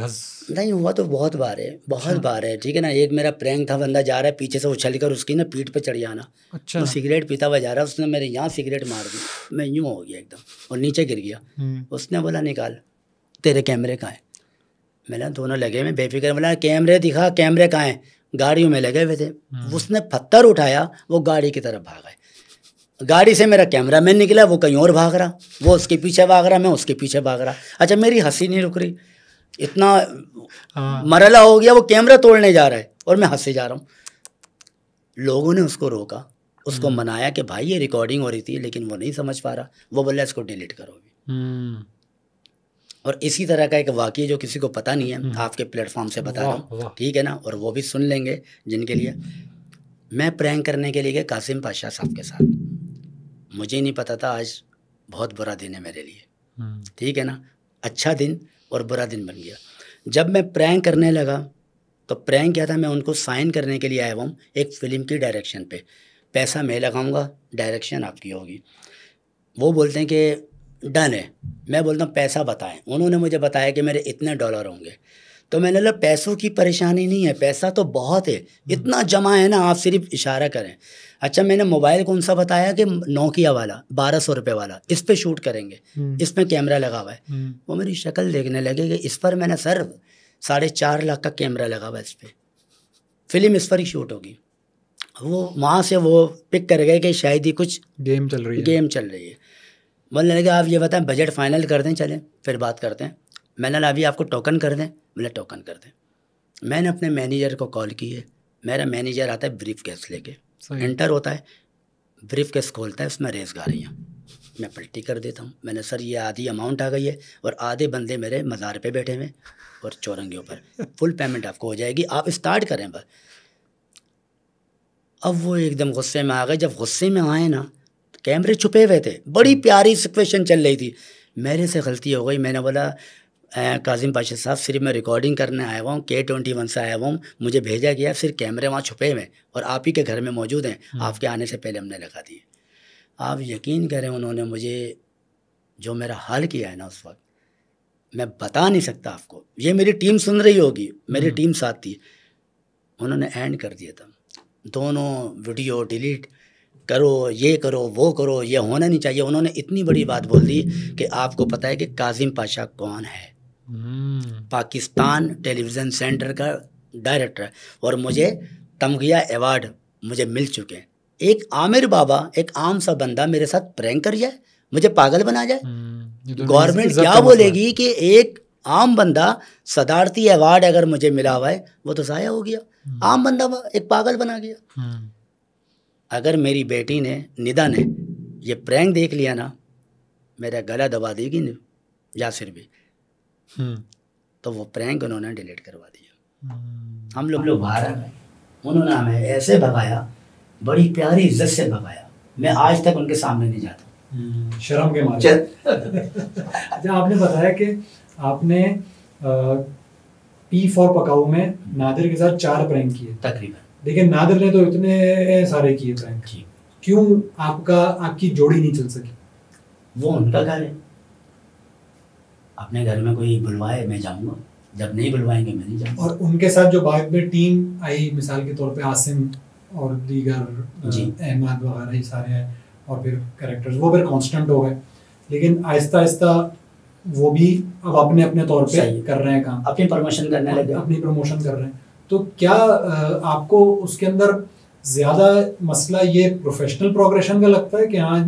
Speaker 2: दस
Speaker 1: नहीं हुआ तो बहुत बार है बहुत अच्छा। बार है ठीक है ना एक मेरा प्रैंक था बंदा जा रहा है पीछे से उछल कर उसकी ना पीठ पे चढ़ जाना अच्छा तो सिगरेट पीता हुआ जा रहा है उसने मेरे यहाँ सिगरेट मार दी मैं यूँ हो गया एकदम और नीचे गिर गया हम्म। उसने बोला निकाल तेरे कैमरे कहाँ हैं मैंने दोनों लगे हुए बेफिक्र बोला कैमरे दिखा कैमरे कहाँ हैं गाड़ियों में लगे हुए थे हम्म। उसने पत्थर उठाया वो गाड़ी की तरफ भागा गाड़ी से मेरा कैमरा मैन निकला वो कहीं और भाग रहा वो उसके पीछे भाग रहा मैं उसके पीछे भाग रहा अच्छा मेरी हंसी नहीं रुक रही इतना हाँ। मरला हो गया वो कैमरा तोड़ने जा रहा है और मैं हंसे जा रहा हूँ लोगों ने उसको रोका उसको हम्म। मनाया कि भाई ये रिकॉर्डिंग हो रही थी लेकिन वो नहीं समझ पा रहा वो बोला इसको डिलीट करो हम्म। और इसी तरह का एक वाक्य जो किसी को पता नहीं है हम्म। आपके प्लेटफॉर्म से बता रहा हूँ ठीक है ना और वो भी सुन लेंगे जिनके लिए मैं प्रैंक करने के लिए गया कासिम पाशाह साहब के साथ मुझे नहीं पता था आज बहुत बुरा दिन है मेरे लिए हम्म। ठीक है ना अच्छा दिन और बुरा दिन बन गया जब मैं प्रैंक करने लगा तो प्रैंक क्या था मैं उनको साइन करने के लिए आया हूँ एक फ़िल्म की डायरेक्शन पे पैसा मैं लगाऊंगा डायरेक्शन आपकी होगी वो बोलते हैं कि डन है मैं बोलता हूँ पैसा बताएं उन्होंने मुझे बताया कि मेरे इतने डॉलर होंगे तो मैंने बोला पैसों की परेशानी नहीं है पैसा तो बहुत है इतना जमा है ना आप सिर्फ इशारा करें अच्छा मैंने मोबाइल कौन सा बताया कि नोकिया वाला बारह सौ रुपये वाला इस पर शूट करेंगे हम्म। इसमें कैमरा लगा हुआ है हम्म। वो मेरी शक्ल देखने लगे कि इस पर मैंने सर साढ़े चार लाख का कैमरा लगा हुआ है इस पर फिल्म इस पर ही शूट होगी वो वहाँ से वो पिक कर गए कि शायद ही कुछ गेम चल रही है गेम चल रही है बोलने लगे आप ये बताएं बजट फाइनल कर दें चलें फिर बात करते हैं मैंने अभी आपको टोकन कर दें बोले टोकन कर दें मैंने अपने मैनेजर को कॉल की है मेरा मैनेजर आता है ब्रीफ केस लेके इंटर होता है ब्रीफ केस खोलता है उसमें रेस गाड़ियाँ मैं पलटी कर देता हूँ मैंने सर ये आधी अमाउंट आ गई है और आधे बंदे मेरे मज़ार पे बैठे हुए और चौरंगियों ऊपर फुल पेमेंट आपको हो जाएगी आप स्टार्ट करें बस अब वो एकदम गुस्से में आ गए जब गुस्से में आए ना कैमरे छुपे हुए थे बड़ी हम्म। प्यारी सिचुएशन चल रही थी मेरे से गलती हो गई मैंने बोला काजिम पाशा साहब सिर्फ मैं रिकॉर्डिंग करने आया हुआ हूँ के ट्वेंटी वन से आया हुआ हूँ मुझे भेजा गया सिर्फ कैमरे वहाँ छुपे हुए और आप ही के घर में मौजूद हैं हम्म। आपके आने से पहले हमने लगा दिए आप यकीन करें उन्होंने मुझे जो मेरा हाल किया है ना उस वक्त मैं बता नहीं सकता आपको ये मेरी टीम सुन रही होगी मेरी हम्म। टीम साथ थी उन्होंने एंड कर दिया था दोनों वीडियो डिलीट करो ये करो वो करो ये होना नहीं चाहिए उन्होंने इतनी बड़ी बात बोल दी कि आपको पता है कि काजिम पाशा कौन है हम्म। पाकिस्तान टेलीविज़न सेंटर का डायरेक्टर और मुझे तमगिया एवार्ड मुझे मिल चुके हैं एक आमिर बाबा एक आम सा बंदा मेरे साथ प्रैंक कर जाए मुझे पागल बना जाए गवर्नमेंट हम्म, क्या बोलेगी कि एक आम बंदा सदारती अवार्ड अगर मुझे मिला हुआ है वो तो ज़ाया हो गया हम्म। आम बंदा एक पागल बना गया अगर मेरी बेटी ने निदा ने ये प्रैंक देख लिया ना मेरा गला दबा देगी या सिर भी हम्म। तो वो प्रैंक उन्होंने डिलीट करवा दिया हम्म। हम लोग लोग भारत गए उन्होंने हमें ऐसे भगाया बड़ी प्यारी इज्जत से भगाया मैं आज तक उनके सामने नहीं जाता हम्म। शर्म के मारे
Speaker 2: अच्छा आपने बताया कि आपने आ, पी फॉर पकाऊ में नादिर के साथ चार प्रैंक किए तकरीबन लेकिन नादर ने तो इतने सारे किए प्रैंक क्यों आपका आपकी जोड़ी नहीं चल सकी वो उनका घर है
Speaker 1: अपने घर में कोई बुलवाए मैं जाऊंगा जब नहीं बुलवाएंगे
Speaker 2: मैं नहीं जाऊंगा और उनके साथ जो बाद में टीम आई मिसाल के तौर पे आसिम और दीगर अहमद वगैरह ये सारे हैं और फिर करेक्टर्स वो फिर कांस्टेंट हो गए लेकिन आहिस्ता आहिस्ता वो भी अब अपने अपने तौर पे कर रहे हैं काम अपनी प्रमोशन करने लगे अपनी प्रमोशन कर रहे हैं तो क्या आपको उसके अंदर ज़्यादा मसला ये प्रोफेशनल प्रोग्रेशन का लगता है कि हाँ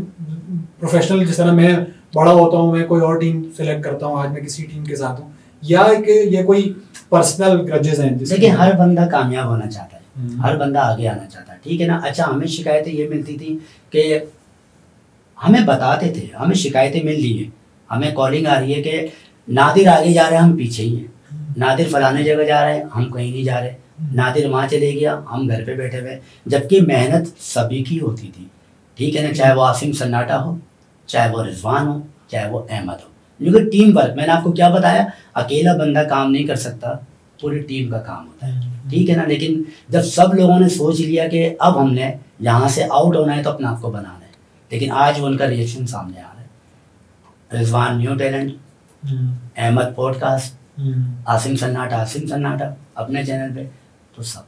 Speaker 2: प्रोफेशनल जिस तरह मैं बड़ा होता हूँ मैं कोई और टीम सेलेक्ट करता हूँ आज मैं किसी टीम के साथ हूँ या कि ये कोई पर्सनल ग्रजेस हैं देखिए हर बंदा कामयाब होना चाहता है हम्म। हर बंदा आगे आना चाहता है ठीक है ना
Speaker 1: अच्छा हमें शिकायतें ये मिलती थी कि हमें बताते थे हमें शिकायतें मिल रही है हमें कॉलिंग आ रही है कि
Speaker 2: नादिर आगे जा रहे हैं हम
Speaker 1: पीछे ही हैं नादिर फलाने जगह जा रहे हैं हम कहीं नहीं जा रहे नादिर वहाँ चले गया हम घर पे बैठे हुए जबकि मेहनत सभी की होती थी ठीक है ना चाहे वो आसिम सन्नाटा हो चाहे वो रिजवान हो चाहे वो अहमद हो क्योंकि टीम वर्क मैंने आपको क्या बताया अकेला बंदा काम नहीं कर सकता पूरी टीम का काम होता है ठीक है ना लेकिन जब सब लोगों ने सोच लिया कि अब हमने यहाँ से आउट होना है तो अपने आप को बनाना है लेकिन आज उनका रिएक्शन सामने आ रहा है रिजवान न्यू हम्म। टैलेंट अहमद पॉडकास्ट हम्म। आसिम सन्नाटा आसिम सन्नाटा अपने चैनल पे तो सब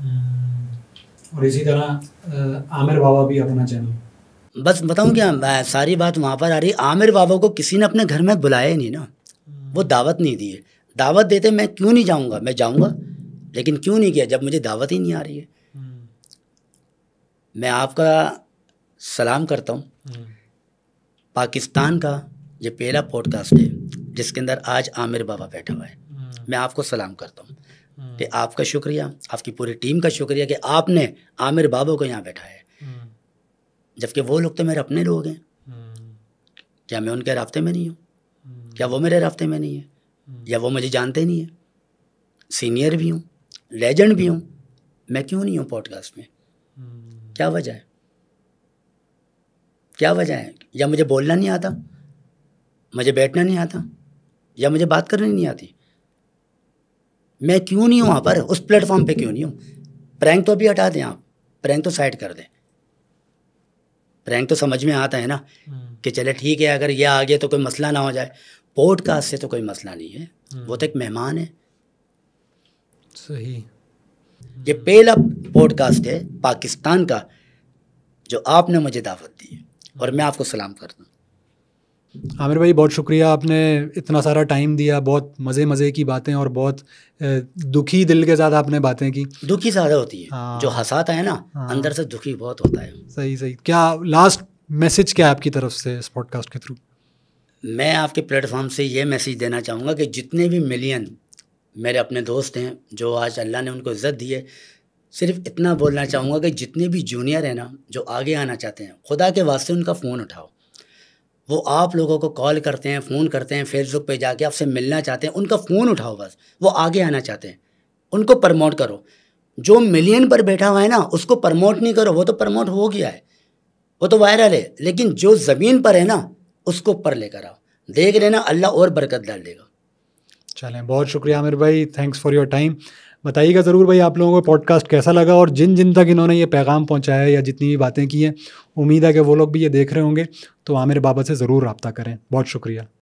Speaker 1: हम्म। और इसी तरह आमिर बाबा भी अपना
Speaker 2: चैनल
Speaker 1: बस बताऊं क्या सारी बात वहाँ पर आ रही आमिर बाबा को किसी ने अपने घर में बुलाया नहीं ना वो हम्म। दावत नहीं दी दावत देते मैं क्यों नहीं जाऊँगा मैं जाऊँगा लेकिन क्यों नहीं किया जब मुझे दावत ही नहीं आ रही है मैं आपका सलाम करता हूँ पाकिस्तान का ये पहला पॉडकास्ट है जिसके अंदर आज आमिर बाबा बैठा हुआ है हम्म। मैं आपको सलाम करता हूँ कि हम्म। तो आपका शुक्रिया आपकी पूरी टीम का शुक्रिया कि आपने आमिर बाबा को यहाँ बैठा है हम्म। जबकि वो लोग तो मेरे अपने लोग हैं क्या मैं उनके रास्ते में नहीं हूँ क्या वो मेरे रास्ते में नहीं है या वो मुझे जानते नहीं है सीनियर भी हूँ लेजेंड भी हूँ मैं क्यों नहीं हूँ पॉडकास्ट में क्या वजह है क्या वजह है या मुझे बोलना नहीं आता मुझे बैठना नहीं आता या मुझे बात करनी नहीं आती मैं क्यों नहीं हूँ वहाँ पर उस प्लेटफॉर्म पे क्यों नहीं हूँ प्रैंक तो अभी हटा दें आप प्रैंक तो साइड कर दें प्रैंक तो समझ में आता है ना हम्म। कि चले ठीक है अगर ये आ गया तो कोई मसला ना हो जाए पॉडकास्ट से तो कोई मसला नहीं है हम्म। वो तो एक मेहमान है सही ये पहला पॉडकास्ट है पाकिस्तान का जो आपने मुझे दावत दी है और मैं आपको सलाम करता हूँ
Speaker 2: आमिर भाई बहुत शुक्रिया आपने इतना सारा टाइम दिया बहुत मज़े मज़े की बातें और बहुत दुखी दिल के साथ आपने बातें की दुखी ज़्यादा होती है हाँ। जो हंसाता है ना हाँ। अंदर
Speaker 1: से दुखी बहुत होता है
Speaker 2: सही सही क्या लास्ट मैसेज क्या है आपकी तरफ से इस पॉडकास्ट के थ्रू
Speaker 1: मैं आपके प्लेटफॉर्म से ये मैसेज देना चाहूँगा कि जितने भी मिलियन मेरे अपने दोस्त हैं जो आज अल्लाह ने उनको इज़्ज़त दी है सिर्फ इतना बोलना चाहूँगा कि जितने भी जूनियर हैं ना जो आगे आना चाहते हैं खुदा के वास्ते उनका फ़ोन उठाओ वो आप लोगों को कॉल करते हैं फ़ोन करते हैं फेसबुक पे जाके आपसे मिलना चाहते हैं उनका फ़ोन उठाओ बस वो आगे आना चाहते हैं उनको प्रमोट करो जो मिलियन पर बैठा हुआ है ना उसको प्रमोट नहीं करो वो तो प्रमोट हो गया है वो तो वायरल है लेकिन जो ज़मीन पर है ना उसको ऊपर लेकर आओ देख लेना अल्लाह और बरकत डाल देगा
Speaker 2: चलें बहुत शुक्रिया आमिर भाई थैंक्स फॉर योर टाइम बताइएगा ज़रूर भाई आप लोगों को पॉडकास्ट कैसा लगा और जिन जिन तक इन्होंने ये पैगाम पहुँचाया या जितनी भी बातें की हैं उम्मीद है कि वो लोग भी ये देख रहे होंगे तो आमिर बाबा से ज़रूर रबता करें बहुत शुक्रिया